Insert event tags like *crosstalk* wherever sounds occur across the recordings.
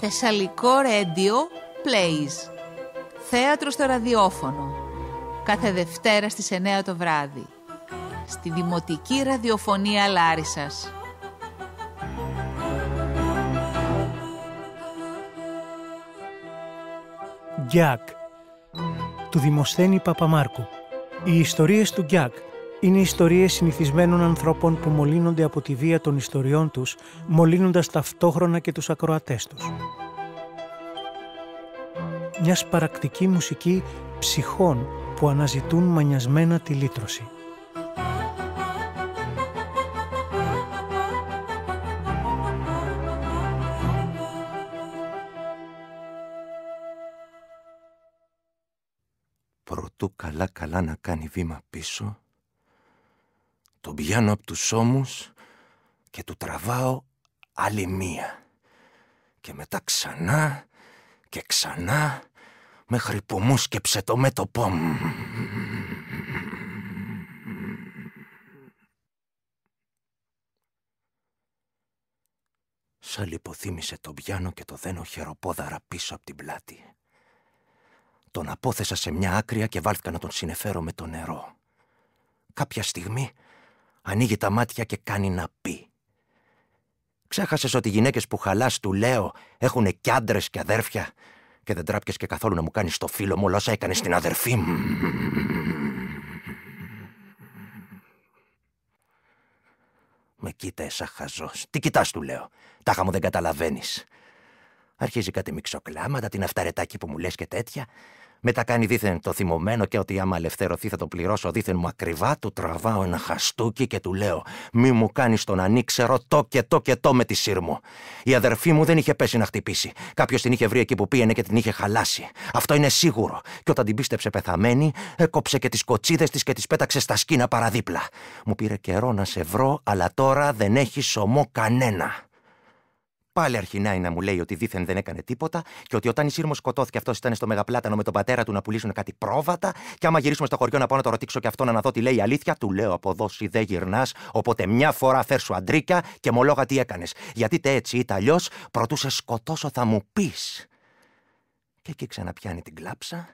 Θεσσαλικό Radio Plays. Θέατρο στο ραδιόφωνο. Κάθε Δευτέρα στις 9 το βράδυ. Στη Δημοτική Ραδιοφωνία Λάρισας. Jack του Δημοσθένη Παπαμάρκου. Οι ιστορίες του Γκιάκ είναι ιστορίες συνηθισμένων ανθρώπων που μολύνονται από τη βία των ιστοριών τους, μολύνοντας ταυτόχρονα και τους ακροατές τους. Μιας σπαρακτική μουσική ψυχών που αναζητούν μανιασμένα τη λύτρωση. καλά καλά να κάνει βήμα πίσω, τον πιάνω από τους ώμους και του τραβάω άλλη μία. Και μετά ξανά και ξανά μέχρι που μου σκεψε το μέτωπό μου. Σαν λιποθύμησε τον πιάνο και το δένω χεροπόδαρα πίσω από την πλάτη. Τον απόθεσα σε μια άκρια και βάλθηκα να τον συνεφέρω με το νερό. Κάποια στιγμή ανοίγει τα μάτια και κάνει να πει. Ξέχασες ότι οι γυναίκες που χαλάς του λέω έχουν κι άντρες και αδέρφια, και δεν τράπηκες και καθόλου να μου κάνεις το φίλο μου όλα όσα έκανες στην αδερφή μου. Με κοίτα εσά Τι κοιτάς, του λέω. Τάχα μου δεν καταλαβαίνεις. Αρχίζει κάτι μυξοκλάματα, την αυταρετάκι που μου λες και τέτοια, μετά κάνει δίθεν το θυμωμένο και ότι άμα ελευθερωθεί θα το πληρώσω δίθεν μου ακριβά, του τραβάω ένα χαστούκι και του λέω «Μη μου κάνεις τον ανήξερο το και το και το με τη σύρ μου». Η αδερφή μου δεν είχε πέσει να χτυπήσει. Κάποιος την είχε βρει εκεί που πήγαινε και την είχε χαλάσει. Αυτό είναι σίγουρο. Και όταν την πίστεψε πεθαμένη, έκοψε και τις κοτσίδες της και τις πέταξε στα σκήνα παραδίπλα. Μου πήρε καιρό να σε βρω, αλλά τώρα δεν έχει σωμό κανένα. Πάλι αρχινάει να μου λέει ότι δήθεν δεν έκανε τίποτα και ότι όταν η Σύρμος σκοτώθηκε αυτός ήταν στο μεγαπλάτανο με τον πατέρα του να πουλήσουν κάτι πρόβατα. Και άμα γυρίσουμε στο χωριό να πάω να το ρωτήξω και αυτό να δω τι λέει η αλήθεια, του λέω από εδώ δεν γυρνάς. Οπότε μια φορά φέρ σου αντρίκια και μολόγα τι έκανες. Γιατί τε έτσι ή αλλιώ, πρωτού σε σκοτώσω θα μου πεις. Και εκεί ξαναπιάνει την κλάψα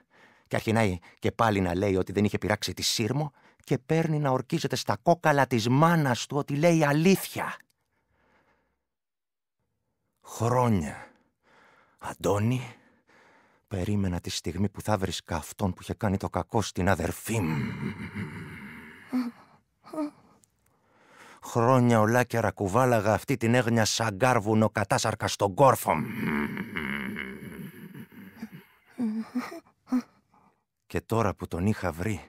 και αρχινάει και πάλι να λέει ότι δεν είχε πειράξει τη Σύρμο και παίρνει να ορκίζεται στα κόκαλα της μάνας του ότι λέει αλήθεια. Χρόνια. Αντώνη, περίμενα τη στιγμή που θα βρίσκα αυτόν που είχε κάνει το κακό στην αδερφή μου. Χρόνια ολάκερα κουβάλαγα αυτή την έγνοια σαν κάρβουνο κατάσαρκα στον κόρφο Και τώρα που τον είχα βρει,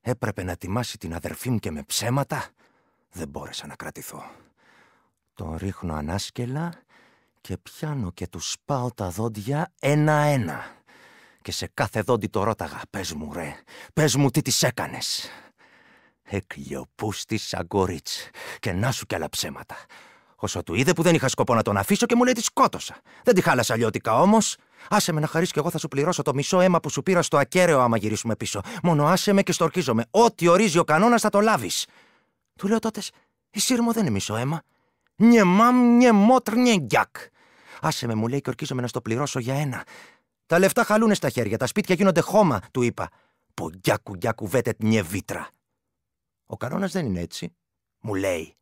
έπρεπε να τιμάσει την αδερφή μου και με ψέματα, δεν μπόρεσα να κρατηθώ. Τον ρίχνω ανάσκελα και πιάνω και τους σπάω τα δόντια ένα-ένα. Και σε κάθε δόντι το ρώταγα, πες μου ρε, πες μου τι τις έκανες. Εκλειοπούστη σαν κορίτσι και να σου κι άλλα ψέματα. Όσο του είδε που δεν είχα σκοπό να τον αφήσω και μου λέει τη σκότωσα. Δεν τη χάλασα λιωτικα όμως. Άσε με να χαρίσει κι εγώ θα σου πληρώσω το μισό αίμα που σου πήρα στο ακέραιο άμα γυρίσουμε πίσω. Μόνο άσε με και στορκίζομαι. Ό,τι ορίζει ο κανόνας θα το λάβεις. Του λέω τότε, η σύρμο δεν είναι μισό αίμα. Νιεμάμ νιεμότρ νιεγκιάκ. Άσε με, μου λέει και ορκίζομαι να στο πληρώσω για ένα. Τα λεφτά χαλουν στα χέρια, τα σπίτια γίνονται χώμα, του είπα. «Πογκιά κουγκιά κουβέτε μια βίτρα. Ο κανόνας δεν είναι έτσι, μου λέει.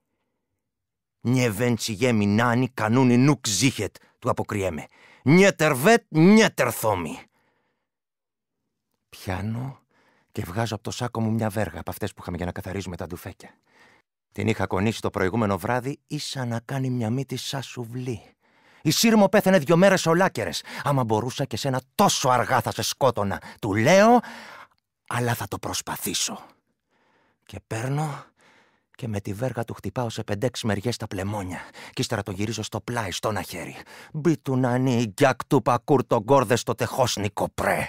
Νιε βέντσι μινάνι κανούνι νουκ ζήχετ, του αποκριέμαι. Νιε τερβέτ, νιε τερθόμι. Πιάνω και βγάζω από το σάκο μου μια βέργα από αυτές που είχαμε για να καθαρίζουμε τα ντουφέκια. Την είχα κονίσει το προηγούμενο βράδυ, ίσα να κάνει μια μύτη σαν σουβλή. Η Σύρμο πέθανε δυο μέρες ολάκερες. Άμα μπορούσα και σένα τόσο αργά θα σε σκότωνα. Του λέω, αλλά θα το προσπαθήσω. Και παίρνω και με τη βέργα του χτυπάω σε πεντέξι μεριές τα πλεμόνια. Κι ύστερα το γυρίζω στο πλάι, στο ένα χέρι. Μπι του να γκιακ του πακούρ τον κόρδε στο τεχόσνικο πρέ.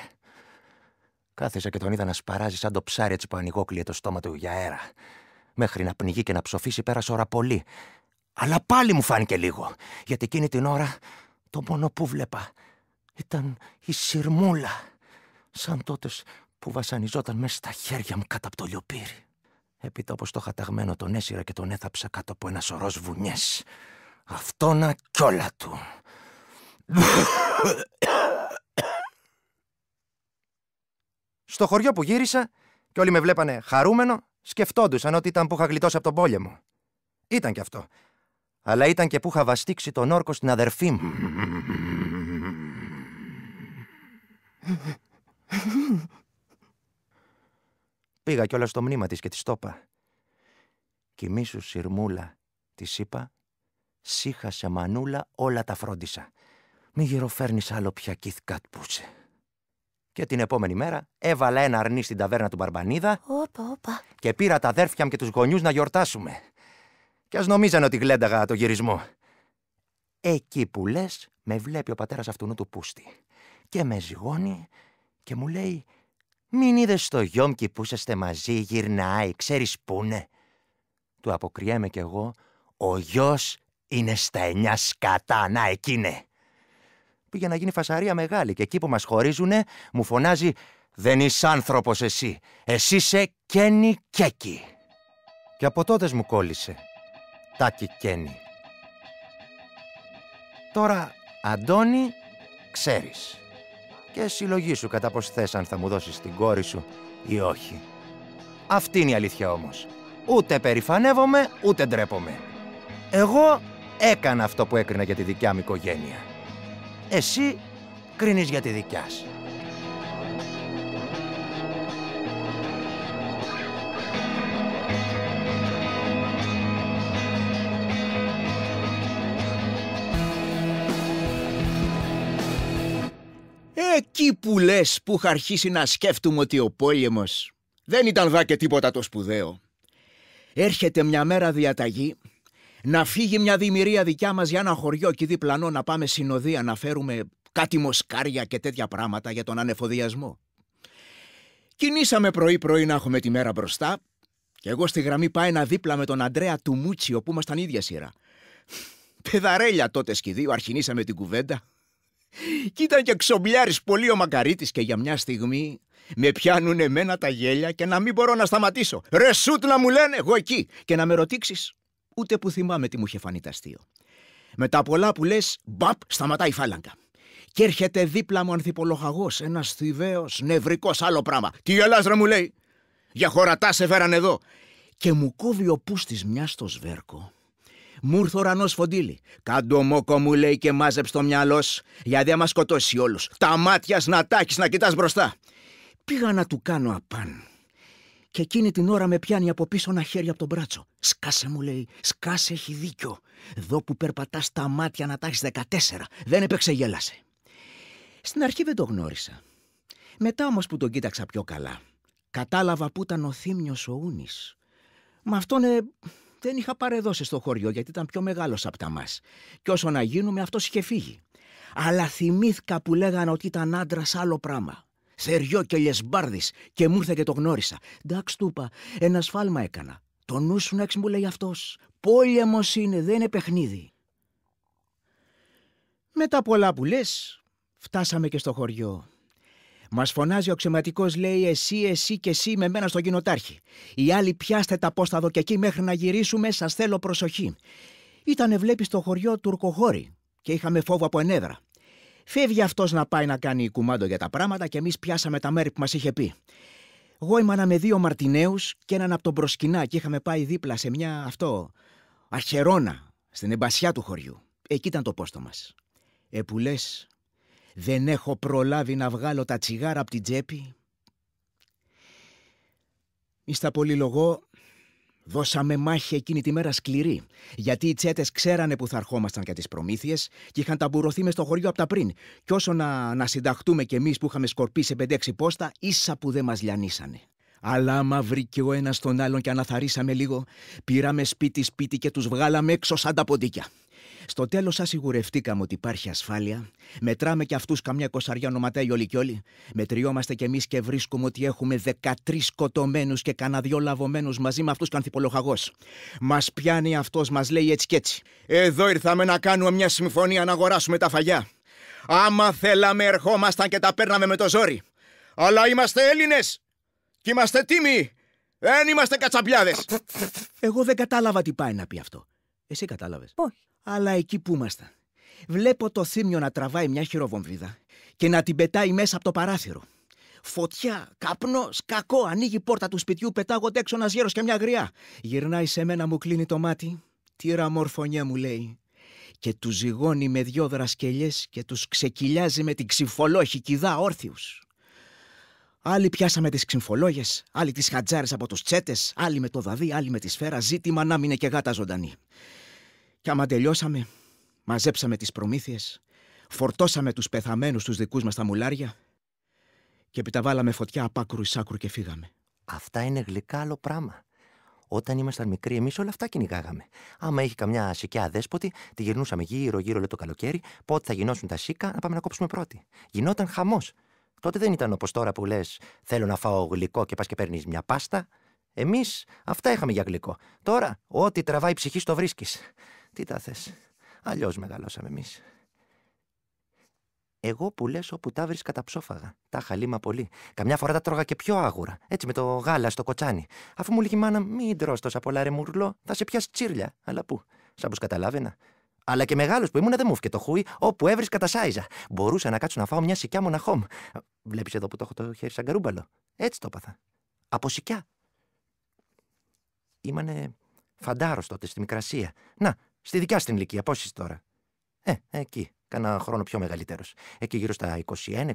Κάθισα και τον είδα να σπαράζει σαν το ψάρι έτσι που ανοιγόκλειε το στόμα του για αέρα. Μέχρι να πνιγεί και να ψοφήσει πέρασε ώρα πολύ αλλά πάλι μου φάνηκε λίγο, γιατί εκείνη την ώρα το μόνο που βλέπα ήταν η σιρμούλα σαν τότε που βασανιζόταν μέσα στα χέρια μου κάτω από το λιοπύρι. Έπειτα όπως το χαταγμένο τον έσυρα και τον έθαψα κάτω από ένα σωρός βουνιές. Αυτόνα κιόλα του. Στο χωριό που γύρισα και όλοι με βλέπανε χαρούμενο, σκεφτόντουσαν ότι ήταν που είχα γλιτώσει από τον πόλεμο. Ήταν κι αυτό αλλά ήταν και που είχα βαστίξει τον όρκο στην αδερφή μου. Πήγα κιόλας στο μνήμα της και της τόπα. Κοιμήσου σιρμούλα, της είπα, σύχα μανούλα, όλα τα φρόντισα. Μη γυροφέρνεις άλλο πια Κιθ Κατπούσε». Και την επόμενη μέρα έβαλα ένα αρνί στην ταβέρνα του Μπαρμπανίδα όπα, όπα. και πήρα τα αδέρφια μου και τους γονιούς να γιορτάσουμε κι ας νομίζαν ότι γλένταγα το γυρισμό. Εκεί που λες, με βλέπει ο πατέρας αυτού του πούστη και με ζυγώνει και μου λέει «Μην είδες στο γιόμκι που είσαστε μαζί, γυρνάει, ξέρεις πού είναι». Του αποκριέμαι κι εγώ «Ο γιος είναι στα εννιά σκατά, να εκείνε». Πήγε να γίνει φασαρία μεγάλη και εκεί που μας χωρίζουνε μου φωνάζει «Δεν είσαι άνθρωπος εσύ, εσύ είσαι κένι κέκι». Και από τότε μου κόλλησε. Τάκη Τώρα, Αντώνη, ξέρεις. Και συλλογή σου κατά πως θες αν θα μου δώσεις την κόρη σου ή όχι. Αυτή είναι η αλήθεια όμως. Ούτε περηφανεύομαι, ούτε ντρέπομαι. Εγώ έκανα αυτό που έκρινα για τη δικιά μου οικογένεια. Εσύ κρίνεις για τη δικιά σου. εκεί που λες που είχα αρχίσει να σκέφτομαι ότι ο πόλεμος δεν ήταν δά και τίποτα το σπουδαίο. Έρχεται μια μέρα διαταγή να φύγει μια δημιουργία δικιά μας για ένα χωριό και διπλανό να πάμε συνοδεία να φέρουμε κάτι μοσκάρια και τέτοια πράγματα για τον ανεφοδιασμό. Κινήσαμε πρωί-πρωί να έχουμε τη μέρα μπροστά και εγώ στη γραμμή πάει ένα δίπλα με τον Αντρέα Μούτσι, όπου ήμασταν ίδια σειρά. Πεδαρέλια τότε σκηδίου, αρχινήσαμε την κουβέντα. Κι και ξομπλιάρης πολύ ο Μακαρίτης και για μια στιγμή με πιάνουν εμένα τα γέλια και να μην μπορώ να σταματήσω. Ρε σούτ να μου λένε εγώ εκεί και να με ρωτήξεις. Ούτε που θυμάμαι τι μου είχε φανεί τα αστείο. Με τα πολλά που λες μπαπ σταματάει η φάλαγγα. Και έρχεται δίπλα μου ανθιπολογαγός, ένας θηβαίος, νευρικός άλλο πράγμα. Τι γελάς ρε μου λέει. Για χωρατά σε φέραν εδώ. Και μου κόβει ο πούστης μιας στο σβέρκο μου ήρθε ο ουρανός Κάντο μόκο μου λέει και μάζεψε το μυαλό για γιατί άμα σκοτώσει όλους. Τα μάτια να τάχει να κοιτάς μπροστά. Πήγα να του κάνω απάν. Και εκείνη την ώρα με πιάνει από πίσω ένα χέρι από τον μπράτσο. Σκάσε, μου λέει, σκάσε, έχει δίκιο. Εδώ που περπατάς τα μάτια να τάχει 14. Δεν έπαιξε, γέλασε. Στην αρχή δεν το γνώρισα. Μετά όμως που τον κοίταξα πιο καλά, κατάλαβα που ήταν ο θύμιο ο Ούνης. Μα αυτόν ε, δεν είχα παρεδώσει στο χωριό γιατί ήταν πιο μεγάλος από τα μας. Και όσο να γίνουμε αυτός είχε φύγει. Αλλά θυμήθηκα που λέγανε ότι ήταν άντρας άλλο πράγμα. Θεριό και λεσμπάρδης, και μου ήρθε και το γνώρισα. Εντάξει, του ένα σφάλμα έκανα. Το νου σου να μου λέει αυτός. Πόλεμος είναι, δεν είναι παιχνίδι. Μετά πολλά που λες, φτάσαμε και στο χωριό. Μας φωνάζει ο ξεματικό, λέει εσύ, εσύ και εσύ με μένα στο κοινοτάρχη. Οι άλλοι πιάστε τα πόστα εδώ και εκεί μέχρι να γυρίσουμε, σας θέλω προσοχή. Ήτανε βλέπεις στο χωριό τουρκοχώρη και είχαμε φόβο από ενέδρα. Φεύγει αυτός να πάει να κάνει κουμάντο για τα πράγματα και εμείς πιάσαμε τα μέρη που μας είχε πει. Εγώ ήμανα με δύο Μαρτινέους και έναν από τον προσκυνά και είχαμε πάει δίπλα σε μια αυτό. Αρχερόνα, στην εμπασιά του χωριού. Εκεί ήταν το πόστο μας. Ε, δεν έχω προλάβει να βγάλω τα τσιγάρα από την τσέπη. Μιστα πολύ λογό δώσαμε μάχη εκείνη τη μέρα σκληρή, γιατί οι τσέτες ξέρανε που θα ερχόμασταν για τις προμήθειες και είχαν ταμπουρωθεί μες στο χωριό από τα πριν. Κι όσο να, να συνταχτούμε κι εμείς που είχαμε σκορπίσει σε πόστα, ίσα που δεν μας λιανίσανε. Αλλά άμα βρήκε ο ένας τον άλλον και αναθαρίσαμε λίγο, πήραμε σπίτι-σπίτι και τους βγάλαμε έξω σαν τα ποντίκια. Στο τέλος, σα σιγουρευτήκαμε ότι υπάρχει ασφάλεια. Μετράμε κι αυτούς καμιά κοσαριά νοματέι όλοι κι όλοι. Μετριόμαστε κι εμείς και βρίσκουμε ότι έχουμε 13 σκοτωμένους και κανένα δυο λαβωμένους μαζί με αυτούς κανθυπολογαγό. Μας πιάνει αυτός, μας λέει έτσι κι έτσι. Εδώ ήρθαμε να κάνουμε μια συμφωνία να αγοράσουμε τα φαγιά. Άμα θέλαμε, ερχόμασταν και τα παίρναμε με το ζόρι. Αλλά είμαστε Έλληνες! Και είμαστε τίμοι! Δεν είμαστε κατσαπιάδε! Εγώ δεν κατάλαβα τι πάει να πει αυτό. Εσύ κατάλαβες. Όχι. Αλλά εκεί που ήμασταν. Βλέπω το θύμιο να τραβάει μια χειροβομβίδα και να την πετάει μέσα από το παράθυρο. Φωτιά, καπνός, κακό, ανοίγει πόρτα του σπιτιού, πετάγονται έξω ένας γέρος και μια γριά. Γυρνάει σε μένα, μου κλείνει το μάτι. Τύρα μορφωνιά μου λέει. Και τους ζυγώνει με δυο δρασκελιές και τους ξεκυλιάζει με την ξυμφολόχη κοιδά όρθιους. Άλλοι πιάσαμε τις ξυμφολόγες, άλλοι τις χατζάρες από τους τσέτες, άλλοι με το δαδί, άλλοι με τη σφαίρα. Ζήτημα να μην είναι και γάτα ζωντανή. Και άμα τελειώσαμε, μαζέψαμε τις προμήθειες, φορτώσαμε τους πεθαμένους τους δικούς μας τα μουλάρια και επιταβάλαμε φωτιά απ' άκρου εις άκρου και φύγαμε. Αυτά είναι γλυκά άλλο πράγμα. Όταν ήμασταν μικροί, εμείς όλα αυτά κυνηγάγαμε. Άμα είχε καμιά σικιά δέσποτη, τη γυρνούσαμε γύρω-γύρω το καλοκαίρι, πότε θα γινώσουν τα σίκα, να πάμε να κόψουμε πρώτη. Γινόταν χαμός. Τότε δεν ήταν όπως τώρα που λες: Θέλω να φάω γλυκό και πας και παίρνεις μια πάστα. Εμείς αυτά είχαμε για γλυκό. Τώρα, ό,τι τραβάει η ψυχή, το βρίσκεις. Τι τα θες. Αλλιώς μεγαλώσαμε εμείς. Εγώ που λες όπου τα βρεις ψόφαγα. Τα χαλίμα πολύ. Καμιά φορά τα τρώγα και πιο άγουρα. Έτσι με το γάλα στο κοτσάνι. Αφού μου λέγει μάνα, μην τρως τόσα πολλά ρε μουρλό, θα σε πιάσει τσίρλια. Αλλά πού, σαν που καταλάβαινα. Αλλά και μεγάλος που ήμουν δεν μου το χούι, όπου έβρισκα τα σάιζα. Μπορούσα να κάτσω να φάω μια σικιά μοναχόμ. Βλέπεις εδώ που το έχω το χέρι σαν καρούμπαλο. Έτσι το έπαθα. Από σικιά. Ήμανε φαντάρος τότε στη Μικρασία. Να, Στη δικιά στην ηλικία, πώς είσαι τώρα. Ε, εκεί. Κάνα χρόνο πιο μεγαλύτερος. Εκεί γύρω στα 21-22.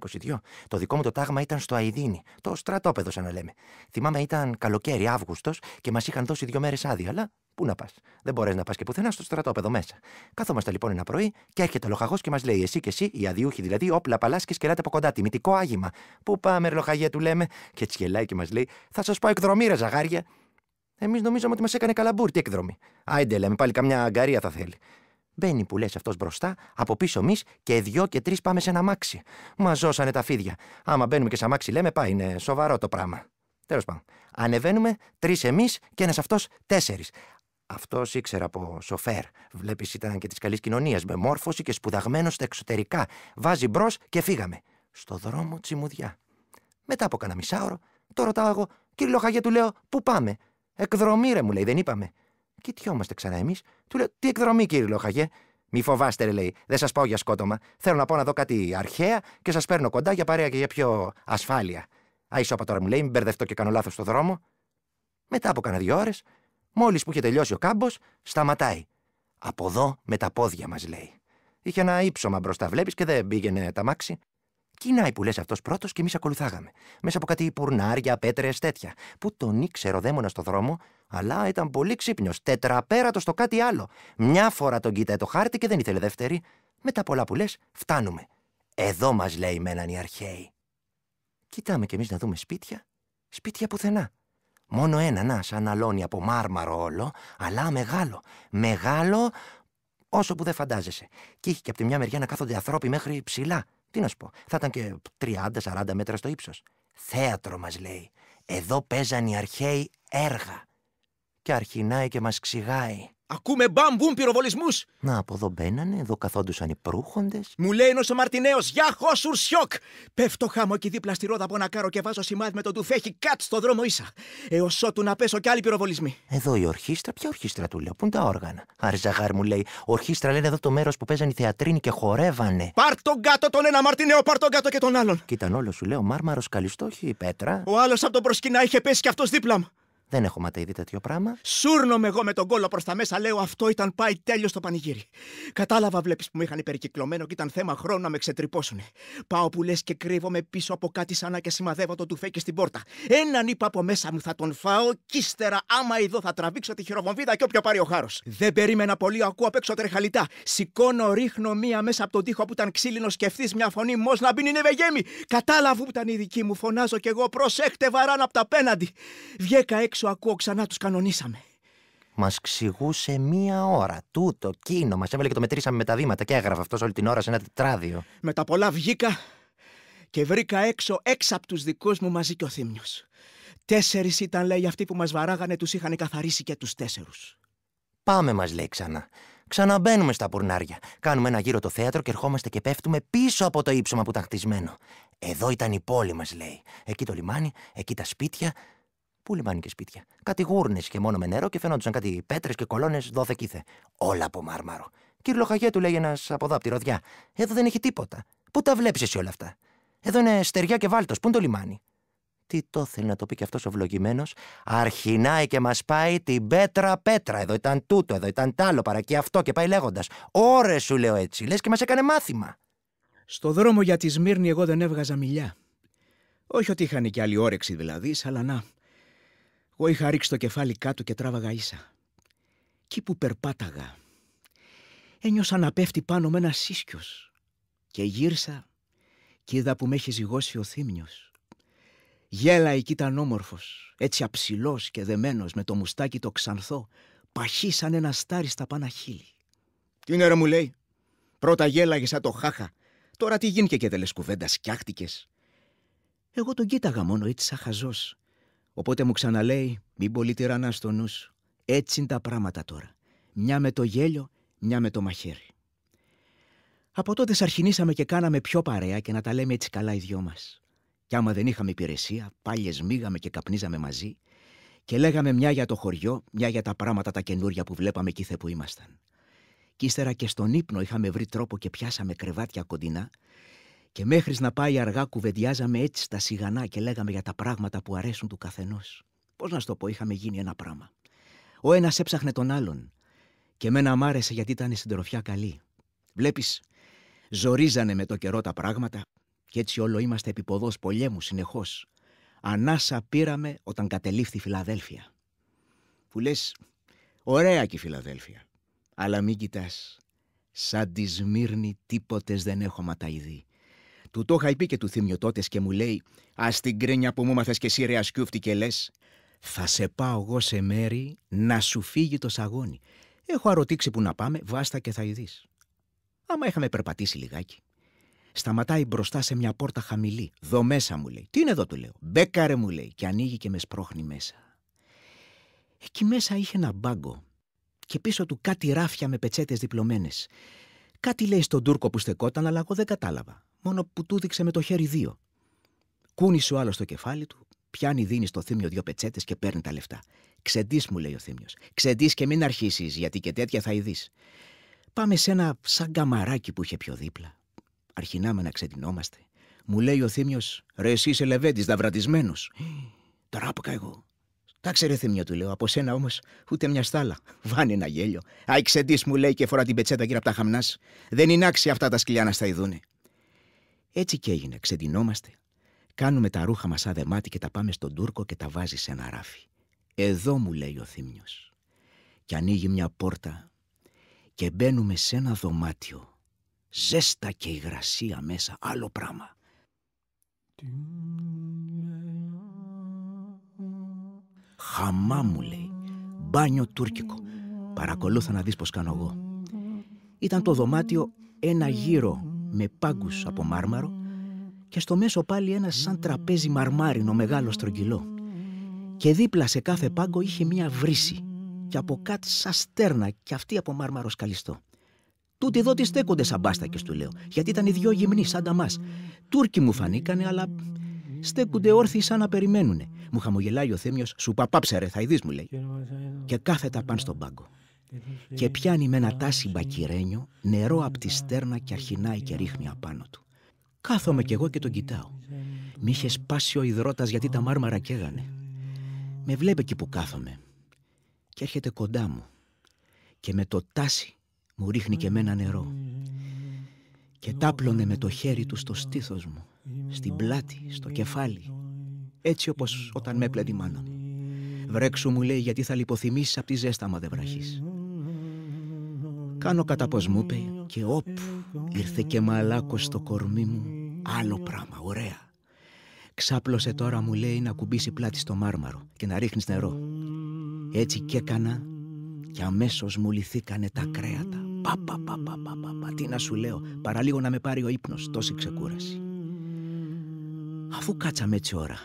Το δικό μου το τάγμα ήταν στο Αιδίνη. Το στρατόπεδο, σαν να λέμε. Θυμάμαι ήταν καλοκαίρι, Αύγουστος και μας είχαν δώσει δύο μέρες άδεια. Αλλά πού να πας. Δεν μπορείς να πας και πουθενά στο στρατόπεδο μέσα. Καθόμαστε λοιπόν ένα πρωί και έρχεται ο λοχαγός και μας λέει: Εσύ και εσύ, οι αδιούχοι δηλαδή, όπλα παλά και σκελάτε από κοντά. Τιμητικό άγημα. Πού πάμε, λοχαγία, του λέμε. Και έτσι και μας λέει: Θα σας πάω εκδρομή, ζαγάρια. Εμείς νομίζαμε ότι μας έκανε καλαμπούρ. Τι εκδρομή. Άιντε, λέμε, πάλι καμιά αγκαρία θα θέλει. Μπαίνει που λες αυτός μπροστά, από πίσω εμείς και δυο και τρεις πάμε σε ένα μάξι. Μα ζώσανε τα φίδια. Άμα μπαίνουμε και σε μάξι, λέμε, πάει, είναι σοβαρό το πράγμα. Τέλος πάντων. Ανεβαίνουμε τρεις εμείς και ένας αυτός τέσσερις. Αυτός ήξερα από σοφέρ. Βλέπεις, ήταν και της καλής κοινωνίας, με μόρφωση και σπουδαγμένος στα εξωτερικά. Βάζει μπρος και φύγαμε. Στο δρόμο τσιμουδιά. Μετά από κανένα μισάωρο, το ρωτάω εγώ, κύριε Λοχαγέ, του λέω, πού πάμε. Εκδρομή, ρε, μου λέει, δεν είπαμε. τι Κοιτιόμαστε ξανά εμείς. Του λέω, Τι εκδρομή, κύριε Λοχαγέ. Μη φοβάστε, ρε, λέει, δεν σας πάω για σκότωμα. Θέλω να πάω να δω κάτι αρχαία και σας παίρνω κοντά για παρέα και για πιο ασφάλεια. Άισόπα τώρα μου λέει, μην μπερδευτώ και κάνω λάθος στο δρόμο. Μετά από κανένα δύο ώρες, μόλις που είχε τελειώσει ο κάμπος, σταματάει. Από εδώ με τα πόδια μας λέει. Είχε ένα ύψομα μπροστά, βλέπεις και δεν πήγαινε τα μάξι. Κοινάει που λες αυτός πρώτος και εμείς ακολουθάγαμε. Μέσα από κάτι πουρνάρια, πέτρε, τέτοια. Που τον ήξερε ο δαίμονας στο δρόμο, αλλά ήταν πολύ ξύπνιος. Τετραπέρατος στο κάτι άλλο. Μια φορά τον κοίταε το χάρτη και δεν ήθελε δεύτερη. Μετά πολλά που λες, φτάνουμε. Εδώ μας λέει μέναν οι αρχαίοι. Κοιτάμε κι εμείς να δούμε σπίτια. Σπίτια πουθενά. Μόνο ένα, να, σαν αλώνει από μάρμαρο όλο, αλλά μεγάλο. Μεγάλο όσο που δεν φαντάζεσαι. Κι είχε και από τη μια μεριά να κάθονται άνθρωποι μέχρι ψηλά. Τι να σου πω, θα ήταν και 30-40 μέτρα στο ύψος. Θέατρο μας λέει. Εδώ παίζαν οι αρχαίοι έργα. Και αρχινάει και μας ξηγάει ακουμε μπαμπούν πυροβολισμούς. Να, από εδώ μπαίνανε, εδώ καθόντουσαν οι προύχοντες. Μου λέει ενό ο Μαρτινέος, Γεια χώσουρ σιόκ! Πέφτω χάμω εκεί δίπλα στη ρόδα από ένα κάρο και βάζω σημάδι με τον τουφέχι κάτ στο δρόμο ίσα. Έως ότου να πέσω κι άλλοι πυροβολισμοί. Εδώ η ορχήστρα, ποια ορχήστρα του λέω, πού είναι τα όργανα. Αριζαγάρ μου λέει, Ορχήστρα λένε εδώ το μέρος που παίζαν οι θεατρίνοι και χορεύανε. Πάρ τον κάτω τον ένα Μαρτινέο, πάρ τον κάτω και τον άλλον. Κοίταν όλο σου λέω μάρμαρος καλιστό, πέτρα. Ο άλλος από τον προσκυνά είχε πέσει κι αυτός δίπλα μου. Δεν έχω ματαιδεί τέτοιο πράγμα. Σούρνομαι εγώ με τον κόλλο προς τα μέσα, λέω αυτό ήταν πάει τέλειος το πανηγύρι. Κατάλαβα, βλέπεις που με είχαν υπερκυκλωμένο και ήταν θέμα χρόνου να με ξετρυπώσουν. Πάω που λες και κρύβομαι πίσω από κάτι σαν να και σημαδεύω το τουφέκι στην πόρτα. Έναν είπα από μέσα μου θα τον φάω κι ύστερα άμα εδώ θα τραβήξω τη χειροβομβίδα και όποιο πάρει ο χάρος. Δεν περίμενα πολύ, ακούω απ' έξω τρεχαλιτά. Σηκώνω, ρίχνω μία μέσα από τον τοίχο που ήταν ξύλινος, σκεφτεί μια φωνή μος να μπει είναι βεγέμη. Κατάλαβα που ήταν η δική μου, φωνάζω κι εγώ, προσέχτε βαράν απ' τα πέναντι. Βγήκα έξω έξω ακούω ξανά τους κανονίσαμε. Μας ξηγούσε μία ώρα. Τούτο, κίνο. Μας έβαλε και το μετρήσαμε με τα βήματα και έγραφε αυτός όλη την ώρα σε ένα τετράδιο. Με τα πολλά βγήκα και βρήκα έξω έξω από τους δικούς μου μαζί και ο Θήμιος. Τέσσερις ήταν, λέει, αυτοί που μας βαράγανε, τους είχαν καθαρίσει και τους τέσσερους. Πάμε, μας λέει ξανά. Ξαναμπαίνουμε στα πουρνάρια. Κάνουμε ένα γύρο το θέατρο και ερχόμαστε και πέφτουμε πίσω από το ύψωμα που ήταν χτισμένο. Εδώ ήταν η πόλη μας, λέει. Εκεί το λιμάνι, εκεί τα σπίτια. Πού λιμάνι και σπίτια. Κάτι γούρνες και μόνο με νερό και φαινόντουσαν κάτι πέτρες και κολόνες δόθε Όλα από μάρμαρο. Κύριε Λοχαγέ, του λέει ένας από εδώ από τη ροδιά. Εδώ δεν έχει τίποτα. Πού τα βλέπεις εσύ όλα αυτά. Εδώ είναι στεριά και βάλτος. Πού είναι το λιμάνι. Τι το θέλει να το πει και αυτός ο βλογημένο. Αρχινάει και μας πάει την πέτρα πέτρα. Εδώ ήταν τούτο, εδώ ήταν τ' άλλο παρακεί αυτό και πάει λέγοντας. Ωρε σου λέω έτσι, λες και μας έκανε μάθημα. Στο δρόμο για τη Σμύρνη εγώ δεν έβγαζα μιλιά. Όχι ότι είχαν και άλλη όρεξη δηλαδή, αλλά να, εγώ είχα ρίξει το κεφάλι κάτω και τράβαγα ίσα. Κι που περπάταγα, ένιωσα να πέφτει πάνω με ένα σίσκιος. Και γύρσα και είδα που με έχει ζυγώσει ο θύμιος. Γέλα εκεί ήταν όμορφος, έτσι αψηλός και δεμένος με το μουστάκι το ξανθό, παχύ σαν ένα στάρι στα πάνω χείλη. Τι μου λέει, πρώτα γέλαγε σαν το χάχα, τώρα τι γίνηκε και δεν λες κουβέντας, Εγώ τον κοίταγα μόνο έτσι σαν χαζός Οπότε μου ξαναλέει, μην πολύ τυρανά στο νου Έτσι είναι τα πράγματα τώρα. Μια με το γέλιο, μια με το μαχαίρι. Από τότε σαρχινήσαμε και κάναμε πιο παρέα και να τα λέμε έτσι καλά οι δυο μας. Κι άμα δεν είχαμε υπηρεσία, πάλι σμίγαμε και καπνίζαμε μαζί και λέγαμε μια για το χωριό, μια για τα πράγματα τα καινούρια που βλέπαμε εκεί που ήμασταν. Κι ύστερα και στον ύπνο είχαμε βρει τρόπο και πιάσαμε κρεβάτια κοντινά και μέχρι να πάει αργά κουβεντιάζαμε έτσι στα σιγανά και λέγαμε για τα πράγματα που αρέσουν του καθενός. Πώς να σου το πω, είχαμε γίνει ένα πράγμα. Ο ένας έψαχνε τον άλλον. Και εμένα μ' άρεσε γιατί ήταν συντροφιά καλή. Βλέπεις, ζορίζανε με το καιρό τα πράγματα, και έτσι όλο είμαστε επιποδός πολέμου συνεχώς. Ανάσα πήραμε όταν κατελήφθη η Φιλαδέλφια. Που λες, ωραία και η Φιλαδέλφια. Αλλά μην κοιτάς, σαν τη Σμύρνη τίποτες δεν έχω ματαϊδεί. Του το είχα πει και του θύμιο τότε και μου λέει «Ας την κρίνια που μου μάθες και εσύ ρε ασκιούφτη και λες. «Θα σε πάω εγώ σε μέρη να σου φύγει το σαγόνι. Έχω αρωτήξει που να πάμε, βάστα και θα ειδείς. Άμα είχαμε περπατήσει λιγάκι. Σταματάει μπροστά σε μια πόρτα χαμηλή. Δω μέσα μου λέει. Τι είναι εδώ του λέω. Μπέκαρε μου λέει. Και ανοίγει και με σπρώχνει μέσα. Εκεί μέσα είχε ένα μπάγκο. Και πίσω του κάτι ράφια με πετσέτες διπλωμένες. Κάτι λέει στον Τούρκο που στεκόταν, αλλά εγώ δεν κατάλαβα μόνο που του δείξε με το χέρι δύο. Κούνησε ο άλλος το κεφάλι του, πιάνει δίνει στο θύμιο δύο πετσέτες και παίρνει τα λεφτά. Ξεντή, μου λέει ο θύμιος. Ξεντή και μην αρχίσεις, γιατί και τέτοια θα ειδείς. Πάμε σε ένα σαν καμαράκι που είχε πιο δίπλα. Αρχινάμε να ξεντινόμαστε. Μου λέει ο θύμιος, ρε εσύ είσαι λεβέντης, δαβρατισμένος. Τράπηκα εγώ. Τα ξέρε θύμιο, του λέω. Από σένα όμως ούτε μια στάλα. Βάνει ένα γέλιο. Αϊ, ξεντή μου λέει και φορά την πετσέτα γύρω από τα χαμνάς. Δεν είναι άξια αυτά τα σκυλιά να στα ειδούνε. Έτσι και έγινε, ξεδινόμαστε, κάνουμε τα ρούχα μας αδεμάτι και τα πάμε στον Τούρκο και τα βάζει σε ένα ράφι. Εδώ μου λέει ο Θήμιος. Και ανοίγει μια πόρτα και μπαίνουμε σε ένα δωμάτιο. Ζέστα και υγρασία μέσα, άλλο πράγμα. Χαμά μου λέει, μπάνιο τουρκικό. Παρακολούθα να δεις πως κάνω εγώ. Ήταν το δωμάτιο ένα γύρο με πάγκους από μάρμαρο και στο μέσο πάλι ένα σαν τραπέζι μαρμάρινο μεγάλο στρογγυλό. Και δίπλα σε κάθε πάγκο είχε μία βρύση και από κάτω σαν στέρνα και αυτή από μάρμαρο σκαλιστό. Τούτοι εδώ τι στέκονται σαν μπάστακες του λέω, γιατί ήταν οι δυο γυμνοί σαν τα μας. Τούρκοι μου φανήκανε, αλλά στέκονται όρθιοι σαν να περιμένουνε. Μου χαμογελάει ο Θέμιος, σου παπάψερε, θα ειδεί, μου λέει. Και κάθετα παν στον πάγκο και πιάνει με ένα τάση μπακυρένιο νερό από τη στέρνα και αρχινάει και ρίχνει απάνω του. Κάθομαι κι εγώ και τον κοιτάω. Μ' είχε σπάσει ο υδρότας γιατί τα μάρμαρα καίγανε. Με βλέπει εκεί που κάθομαι και έρχεται κοντά μου και με το τάση μου ρίχνει και μένα νερό και τάπλωνε με το χέρι του στο στήθος μου, στην πλάτη, στο κεφάλι, έτσι όπως όταν με έπλαινε η μάνα μου. Βρέξου μου λέει γιατί θα λυποθυμήσει από τη ζέστα μα δεν Κάνω είπε και όπ, ήρθε και μαλάκος στο κορμί μου. Άλλο πράγμα, ωραία. Ξάπλωσε τώρα μου λέει να κουμπίσει πλάτη στο μάρμαρο και να ρίχνεις νερό. Έτσι κι έκανα και αμέσως μου λυθήκανε τα κρέατα. Πα, πα, πα, πα, Τι να σου λέω, παραλίγο να με πάρει ο ύπνος, τόση ξεκούραση. Αφού κάτσαμε έτσι ώρα,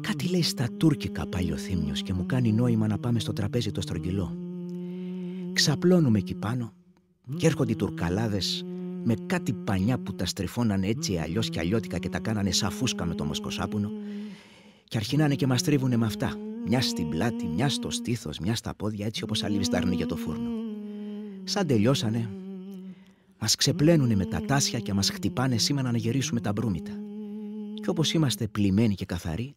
κάτι λέει στα τουρκικά Θήμιος και μου κάνει νόημα να πάμε στο τραπέζι το στρογγυλό ξαπλώνουμε εκεί πάνω και έρχονται οι τουρκαλάδες με κάτι πανιά που τα στριφώνανε έτσι αλλιώς και αλλιώτικα και τα κάνανε φούσκα με το μοσκοσάπουνο και αρχινάνε και μας τρίβουνε με αυτά. Μια στην πλάτη, μια στο στήθος, μια στα πόδια έτσι όπως αλίβει για το φούρνο. Σαν τελειώσανε, μας ξεπλένουνε με τα τάσια και μας χτυπάνε σήμερα να γυρίσουμε τα μπρούμητα. Και όπως είμαστε πλημμένοι και καθαροί,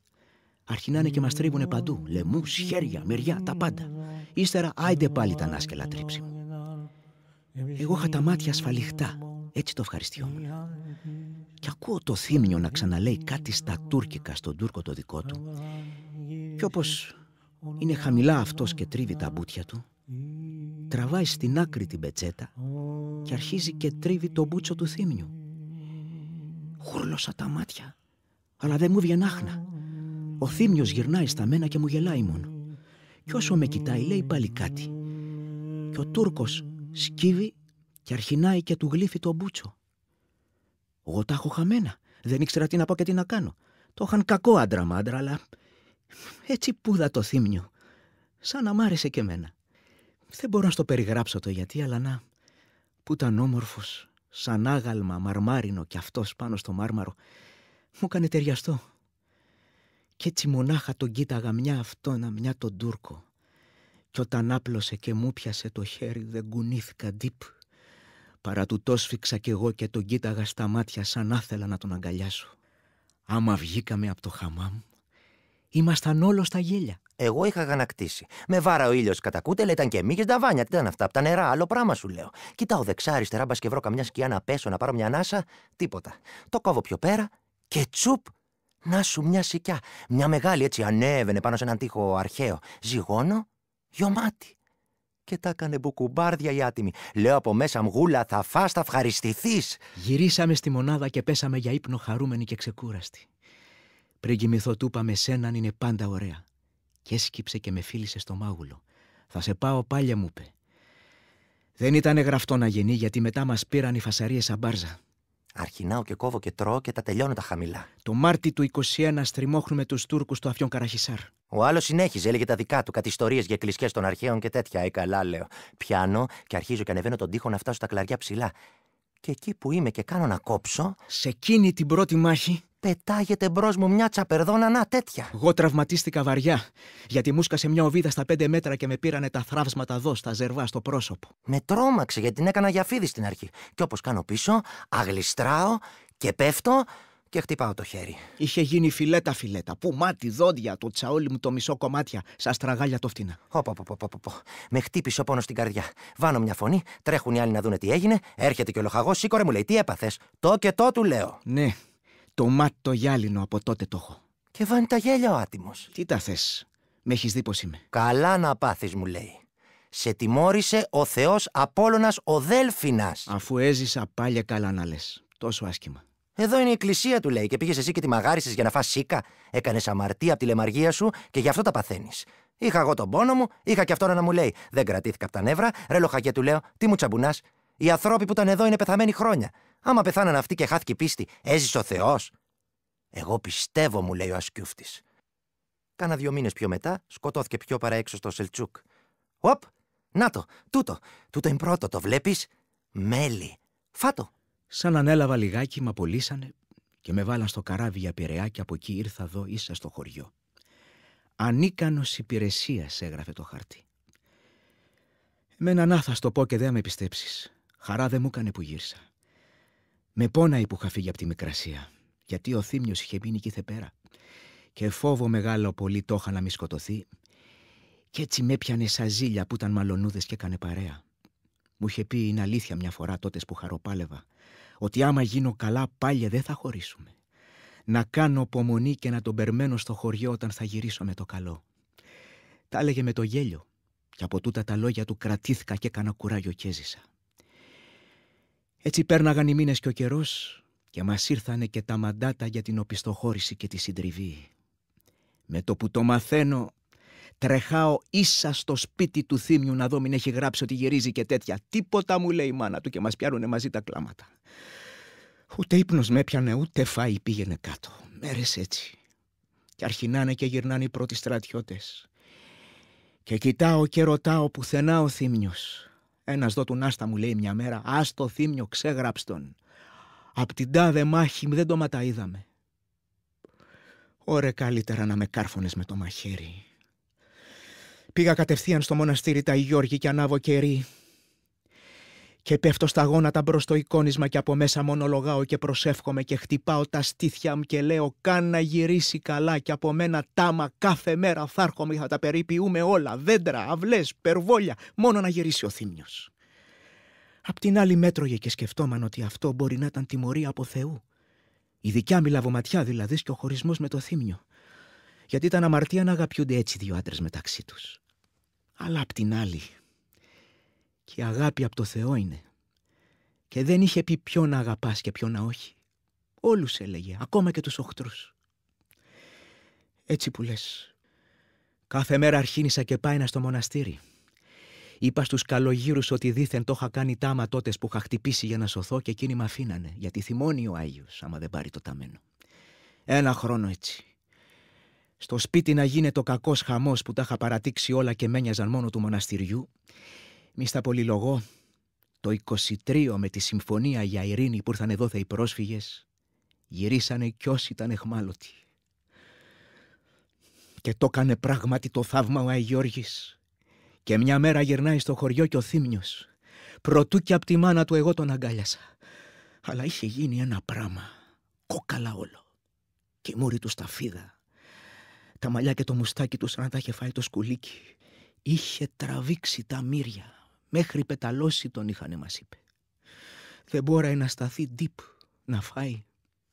αρχινάνε και μας τρίβουνε παντού. λεμούς, χέρια, μεριά, τα πάντα. Ύστερα, άιντε πάλι τα νάσκελα μου. Εγώ είχα τα μάτια ασφαλιχτά, έτσι το ευχαριστιόμουν. Και ακούω το θύμιο να ξαναλέει κάτι στα τουρκικά στον Τούρκο το δικό του. Και όπως είναι χαμηλά αυτός και τρίβει τα μπούτια του, τραβάει στην άκρη την πετσέτα και αρχίζει και τρίβει το μπούτσο του θύμιου. Χούρλωσα τα μάτια, αλλά δεν μου άχνα. Ο Θήμιος γυρνάει στα μένα και μου γελάει μόνο. Κι όσο με κοιτάει λέει πάλι κάτι. Και ο Τούρκος σκύβει και αρχινάει και του γλύφει το μπούτσο. Εγώ τα έχω χαμένα. Δεν ήξερα τι να πω και τι να κάνω. Το είχαν κακό άντρα μάντρα, αλλά έτσι πούδα το θύμιο. Σαν να μ' άρεσε και εμένα. Δεν μπορώ να στο περιγράψω το γιατί, αλλά να. Που ήταν όμορφος, σαν άγαλμα μαρμάρινο κι αυτός πάνω στο μάρμαρο. Μου έκανε ταιριαστό. Κι έτσι μονάχα τον κοίταγα μια αυτόνα, μια τον Τούρκο. Κι όταν άπλωσε και μου πιασε το χέρι δεν κουνήθηκα ντύπ. Παρά του το σφίξα κι εγώ και τον κοίταγα στα μάτια σαν άθελα να τον αγκαλιάσω. Άμα βγήκαμε από το χαμάμ, ήμασταν όλος στα γέλια. Εγώ είχα γανακτήσει. Με βάρα ο ήλιος κατά κούτελα ήταν και τα νταβάνια. Τι ήταν αυτά, από τα νερά, άλλο πράγμα σου λέω. Κοιτάω δεξά, αριστερά, μπας και βρω καμιά σκιά να πέσω, να πάρω μια ανάσα. Τίποτα. Το κόβω πιο πέρα και τσουπ να σου μια σικιά. Μια μεγάλη έτσι ανέβαινε πάνω σε έναν τοίχο αρχαίο. Ζυγόνο, γιωμάτι. Και τα έκανε μπουκουμπάρδια οι άτιμοι. Λέω από μέσα μου, γούλα, θα φας, θα ευχαριστηθείς. Γυρίσαμε στη μονάδα και πέσαμε για ύπνο χαρούμενοι και ξεκούραστοι. Πριν κοιμηθώ, του είπα με σέναν είναι πάντα ωραία. Και έσκυψε και με φίλησε στο μάγουλο. Θα σε πάω πάλι, μου είπε. Δεν ήταν γραφτό να γιατί μετά μας πήραν οι φασαρίες σαν μπάρζα. Αρχινάω και κόβω και τρώω και τα τελειώνω τα χαμηλά. Το Μάρτι του 21 στριμώχνουμε τους Τούρκους στο Αφιόν Καραχισάρ. Ο άλλος συνέχιζε, έλεγε τα δικά του, κατηστορίε για κλεισιές των αρχαίων και τέτοια. Ε, καλά, λέω. Πιάνω και αρχίζω και ανεβαίνω τον τοίχο να φτάσω στα κλαριά ψηλά. Και εκεί που είμαι και κάνω να κόψω. Σε εκείνη την πρώτη μάχη. Πετάγεται μπρος μου μια τσαπερδόνα, να τέτοια. Εγώ τραυματίστηκα βαριά, γιατί μου σκάσε μια οβίδα στα πέντε μέτρα και με πήρανε τα θράψματα εδώ, στα ζερβά, στο πρόσωπο. Με τρόμαξε, γιατί την έκανα για φίδι στην αρχή. Και όπως κάνω πίσω, αγλιστράω και πέφτω και χτυπάω το χέρι. Είχε γίνει φιλέτα φιλέτα. Πού μάτι, δόντια, το τσαόλι μου το μισό κομμάτια. Σα τραγάλια το φτηνά. Όπα, Με χτύπησε ο πόνος στην καρδιά. Βάνω μια φωνή, τρέχουν οι άλλοι να δουν τι έγινε. Έρχεται και ο λοχαγός, σήκωρε μου λέει τι έπαθες. Το και το του λέω. Ναι, το μάτι το γυάλινο από τότε το έχω. Και βάνει τα γέλια ο άτιμος. Τι τα θες. Με έχεις δει πω είμαι. Καλά να πάθεις, μου λέει. Σε τιμώρησε ο Θεός Απόλωνα ο Δέλφινας. Αφού έζησα πάλι καλά να λες. Τόσο άσχημα. Εδώ είναι η εκκλησία του, λέει, και πήγες εσύ και τη μαγάρισες για να φας σίκα. Έκανες αμαρτία από τη λεμαργία σου και γι' αυτό τα παθαίνεις. Είχα εγώ τον πόνο μου, είχα και αυτό να μου λέει. Δεν κρατήθηκα από τα νεύρα, ρε λοχαγέ του λέω, τι μου τσαμπουνάς. Οι ανθρώποι που ήταν εδώ είναι πεθαμένοι χρόνια. Άμα πεθάναν αυτοί και χάθηκε η πίστη, έζησε ο Θεός. Εγώ πιστεύω, μου λέει ο Ασκιούφτης. Κάνα δύο μήνες πιο μετά, σκοτώθηκε πιο παραέξω στο Σελτσούκ. Οπ! Να το, τούτο, τούτο είναι πρώτο, το βλέπεις. Μέλι. Φάτο. Σαν ανέλαβα λιγάκι, μα απολύσανε και με βάλαν στο καράβι για πειραιά και από εκεί ήρθα εδώ ίσα στο χωριό. Ανίκανος υπηρεσίας έγραφε το χαρτί. Με έναν θα πω και δεν με πιστέψεις. Χαρά δεν μου έκανε που γύρισα. Με πόνα που είχα φύγει από τη Μικρασία, γιατί ο Θήμιος είχε μείνει εκεί πέρα. Και φόβο μεγάλο πολύ το είχα να μη σκοτωθεί, κι έτσι με πιανε σαν ζήλια που ήταν μαλονούδες και έκανε παρέα. Μου είχε πει είναι αλήθεια μια φορά τότε που χαροπάλευα, ότι άμα γίνω καλά πάλι δεν θα χωρίσουμε. Να κάνω απομονή και να τον περμένω στο χωριό όταν θα γυρίσω με το καλό. Τα έλεγε με το γέλιο, και από τούτα τα λόγια του κρατήθηκα και έκανα κουράγιο και έζησα. Έτσι πέρναγαν οι μήνες και ο καιρός και μας ήρθανε και τα μαντάτα για την οπισθοχώρηση και τη συντριβή. Με το που το μαθαίνω Τρεχάω ίσα στο σπίτι του Θήμιου να δω μην έχει γράψει ότι γυρίζει και τέτοια. Τίποτα μου λέει η μάνα του και μας πιάνουνε μαζί τα κλάματα. Ούτε ύπνος με έπιανε, ούτε φάει πήγαινε κάτω. Μέρες έτσι. Και αρχινάνε και γυρνάνε οι πρώτοι στρατιώτες. Και κοιτάω και ρωτάω πουθενά ο Θήμιος. Ένας δω του Νάστα μου λέει μια μέρα, Ας το θύμιο, ξέγραψτον. Απ' την τάδε μάχη δεν το είδαμε. Ωρε καλύτερα να με κάρφωνες με το μαχαίρι. Πήγα κατευθείαν στο μοναστήρι τα Ιγιώργη και ανάβω κερί. Και πέφτω στα γόνατα μπρος το εικόνισμα και από μέσα μονολογάω και προσεύχομαι και χτυπάω τα στήθια μου και λέω καν να γυρίσει καλά και από μένα τάμα κάθε μέρα θα έρχομαι θα τα περιποιούμε όλα, δέντρα, αυλές, περβόλια, μόνο να γυρίσει ο θύμιος. Απ' την άλλη μέτρωγε και σκεφτόμαν ότι αυτό μπορεί να ήταν τιμωρία από Θεού. Η δικιά μου λαβωματιά δηλαδή και ο χωρισμός με το θύμιο, Γιατί ήταν αμαρτία να αγαπιούνται έτσι δύο άντρες μεταξύ τους. Αλλά απ' την άλλη και η αγάπη από το Θεό είναι. Και δεν είχε πει ποιον να αγαπάς και ποιον να όχι. Όλους έλεγε, ακόμα και τους οχτρούς. Έτσι που λες. Κάθε μέρα αρχίνησα και πάει να στο μοναστήρι. Είπα στους καλογύρους ότι δήθεν το είχα κάνει τάμα τότες που είχα χτυπήσει για να σωθώ και εκείνοι με αφήνανε, γιατί θυμώνει ο Άγιος, άμα δεν πάρει το ταμένο. Ένα χρόνο έτσι. Στο σπίτι να γίνεται ο κακός χαμός που τα είχα παρατήξει όλα και μένιαζαν μόνο του μοναστηριού, μη στα πολυλογώ, το 23 με τη συμφωνία για ειρήνη που ήρθαν εδώ οι πρόσφυγες, γυρίσανε κι όσοι ήταν εχμάλωτοι. Και το έκανε πράγματι το θαύμα ο Αγιώργης. Και μια μέρα γυρνάει στο χωριό και ο Θήμιος. Προτού και απ' τη μάνα του εγώ τον αγκάλιασα. Αλλά είχε γίνει ένα πράμα. Κόκαλα όλο. Και η μούρη του σταφίδα. Τα μαλλιά και το μουστάκι του σαν να τα είχε φάει το σκουλίκι. Είχε τραβήξει τα μύρια. Μέχρι πεταλώσει τον είχανε μας είπε. Δεν μπορεί να σταθεί ντύπ, να φάει,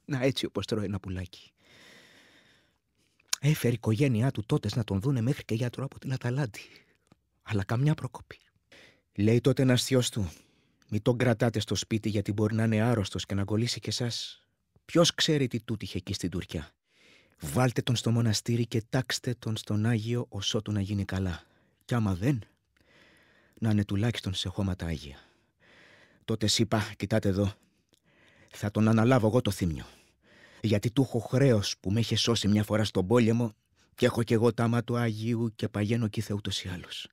να έτσι όπως τρώει ένα πουλάκι. Έφερε η οικογένειά του τότες να τον δούνε μέχρι και γιατρό από την Αταλάντη. Αλλά καμιά προκοπή. Λέει τότε ένας θείος του, μη τον κρατάτε στο σπίτι γιατί μπορεί να είναι άρρωστος και να κολλήσει και εσάς. Ποιος ξέρει τι τούτη είχε εκεί στην Τουρκιά. Βάλτε τον στο μοναστήρι και τάξτε τον στον Άγιο όσο του να γίνει καλά. Κι άμα δεν, να είναι τουλάχιστον σε χώματα άγια. Τότε είπα, κοιτάτε εδώ, θα τον αναλάβω εγώ το θύμιο. Γιατί του έχω χρέος που με είχε σώσει μια φορά στον πόλεμο και έχω κι εγώ τάμα του Αγίου και παγαίνω κι θε ούτως ή άλλως.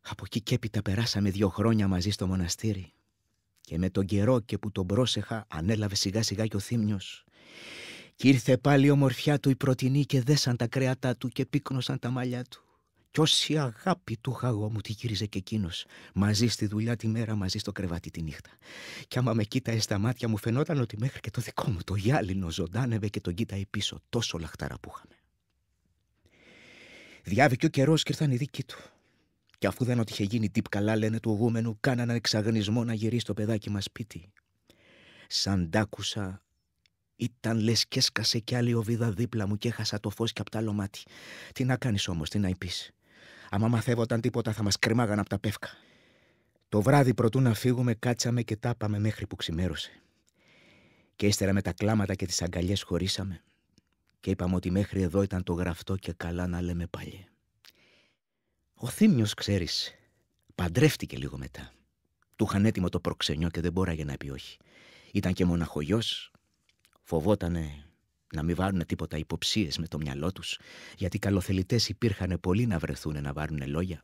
Από εκεί και έπειτα περάσαμε δύο χρόνια μαζί στο μοναστήρι και με τον καιρό και που τον πρόσεχα ανέλαβε σιγά σιγά και ο θύμιος και ήρθε πάλι η ομορφιά του η πρωτινή και δέσαν τα κρέατά του και πίκνωσαν τα μαλλιά του. Κι όση αγάπη του χαγό μου τη γύριζε και εκείνος. Μαζί στη δουλειά τη μέρα, μαζί στο κρεβάτι τη νύχτα. Κι άμα με κοίταε στα μάτια μου, φαινόταν ότι μέχρι και το δικό μου το γυάλινο ζωντάνευε και τον κοίταε πίσω. Τόσο λαχτάρα που είχαμε. Διάβηκε ο καιρός και ήρθαν οι δικοί του. Και αφού δεν ότι είχε γίνει τύπ καλά, λένε του ογούμενου, κάναν εξαγνισμό να γυρίσει το παιδάκι μας σπίτι. Σαν τ' άκουσα, ήταν λες και έσκασε κι άλλη οβίδα δίπλα μου και έχασα το φως και απ' τα άλλο μάτι. Τι να κάνεις όμως, τι να υπήσει. Άμα μαθεύονταν τίποτα θα μας κρεμάγαν από τα πεύκα. Το βράδυ προτού να φύγουμε κάτσαμε και τάπαμε μέχρι που ξημέρωσε. Και ύστερα με τα κλάματα και τις αγκαλιές χωρίσαμε και είπαμε ότι μέχρι εδώ ήταν το γραφτό και καλά να λέμε πάλι. Ο Θήμιος, ξέρεις, παντρεύτηκε λίγο μετά. Του είχαν έτοιμο το προξενιό και δεν μπόραγε να πει όχι. Ήταν και μοναχογιός, φοβότανε να μην βάρουν τίποτα υποψίες με το μυαλό τους, γιατί καλοθελητές υπήρχαν πολλοί να βρεθούν να βάρουν λόγια.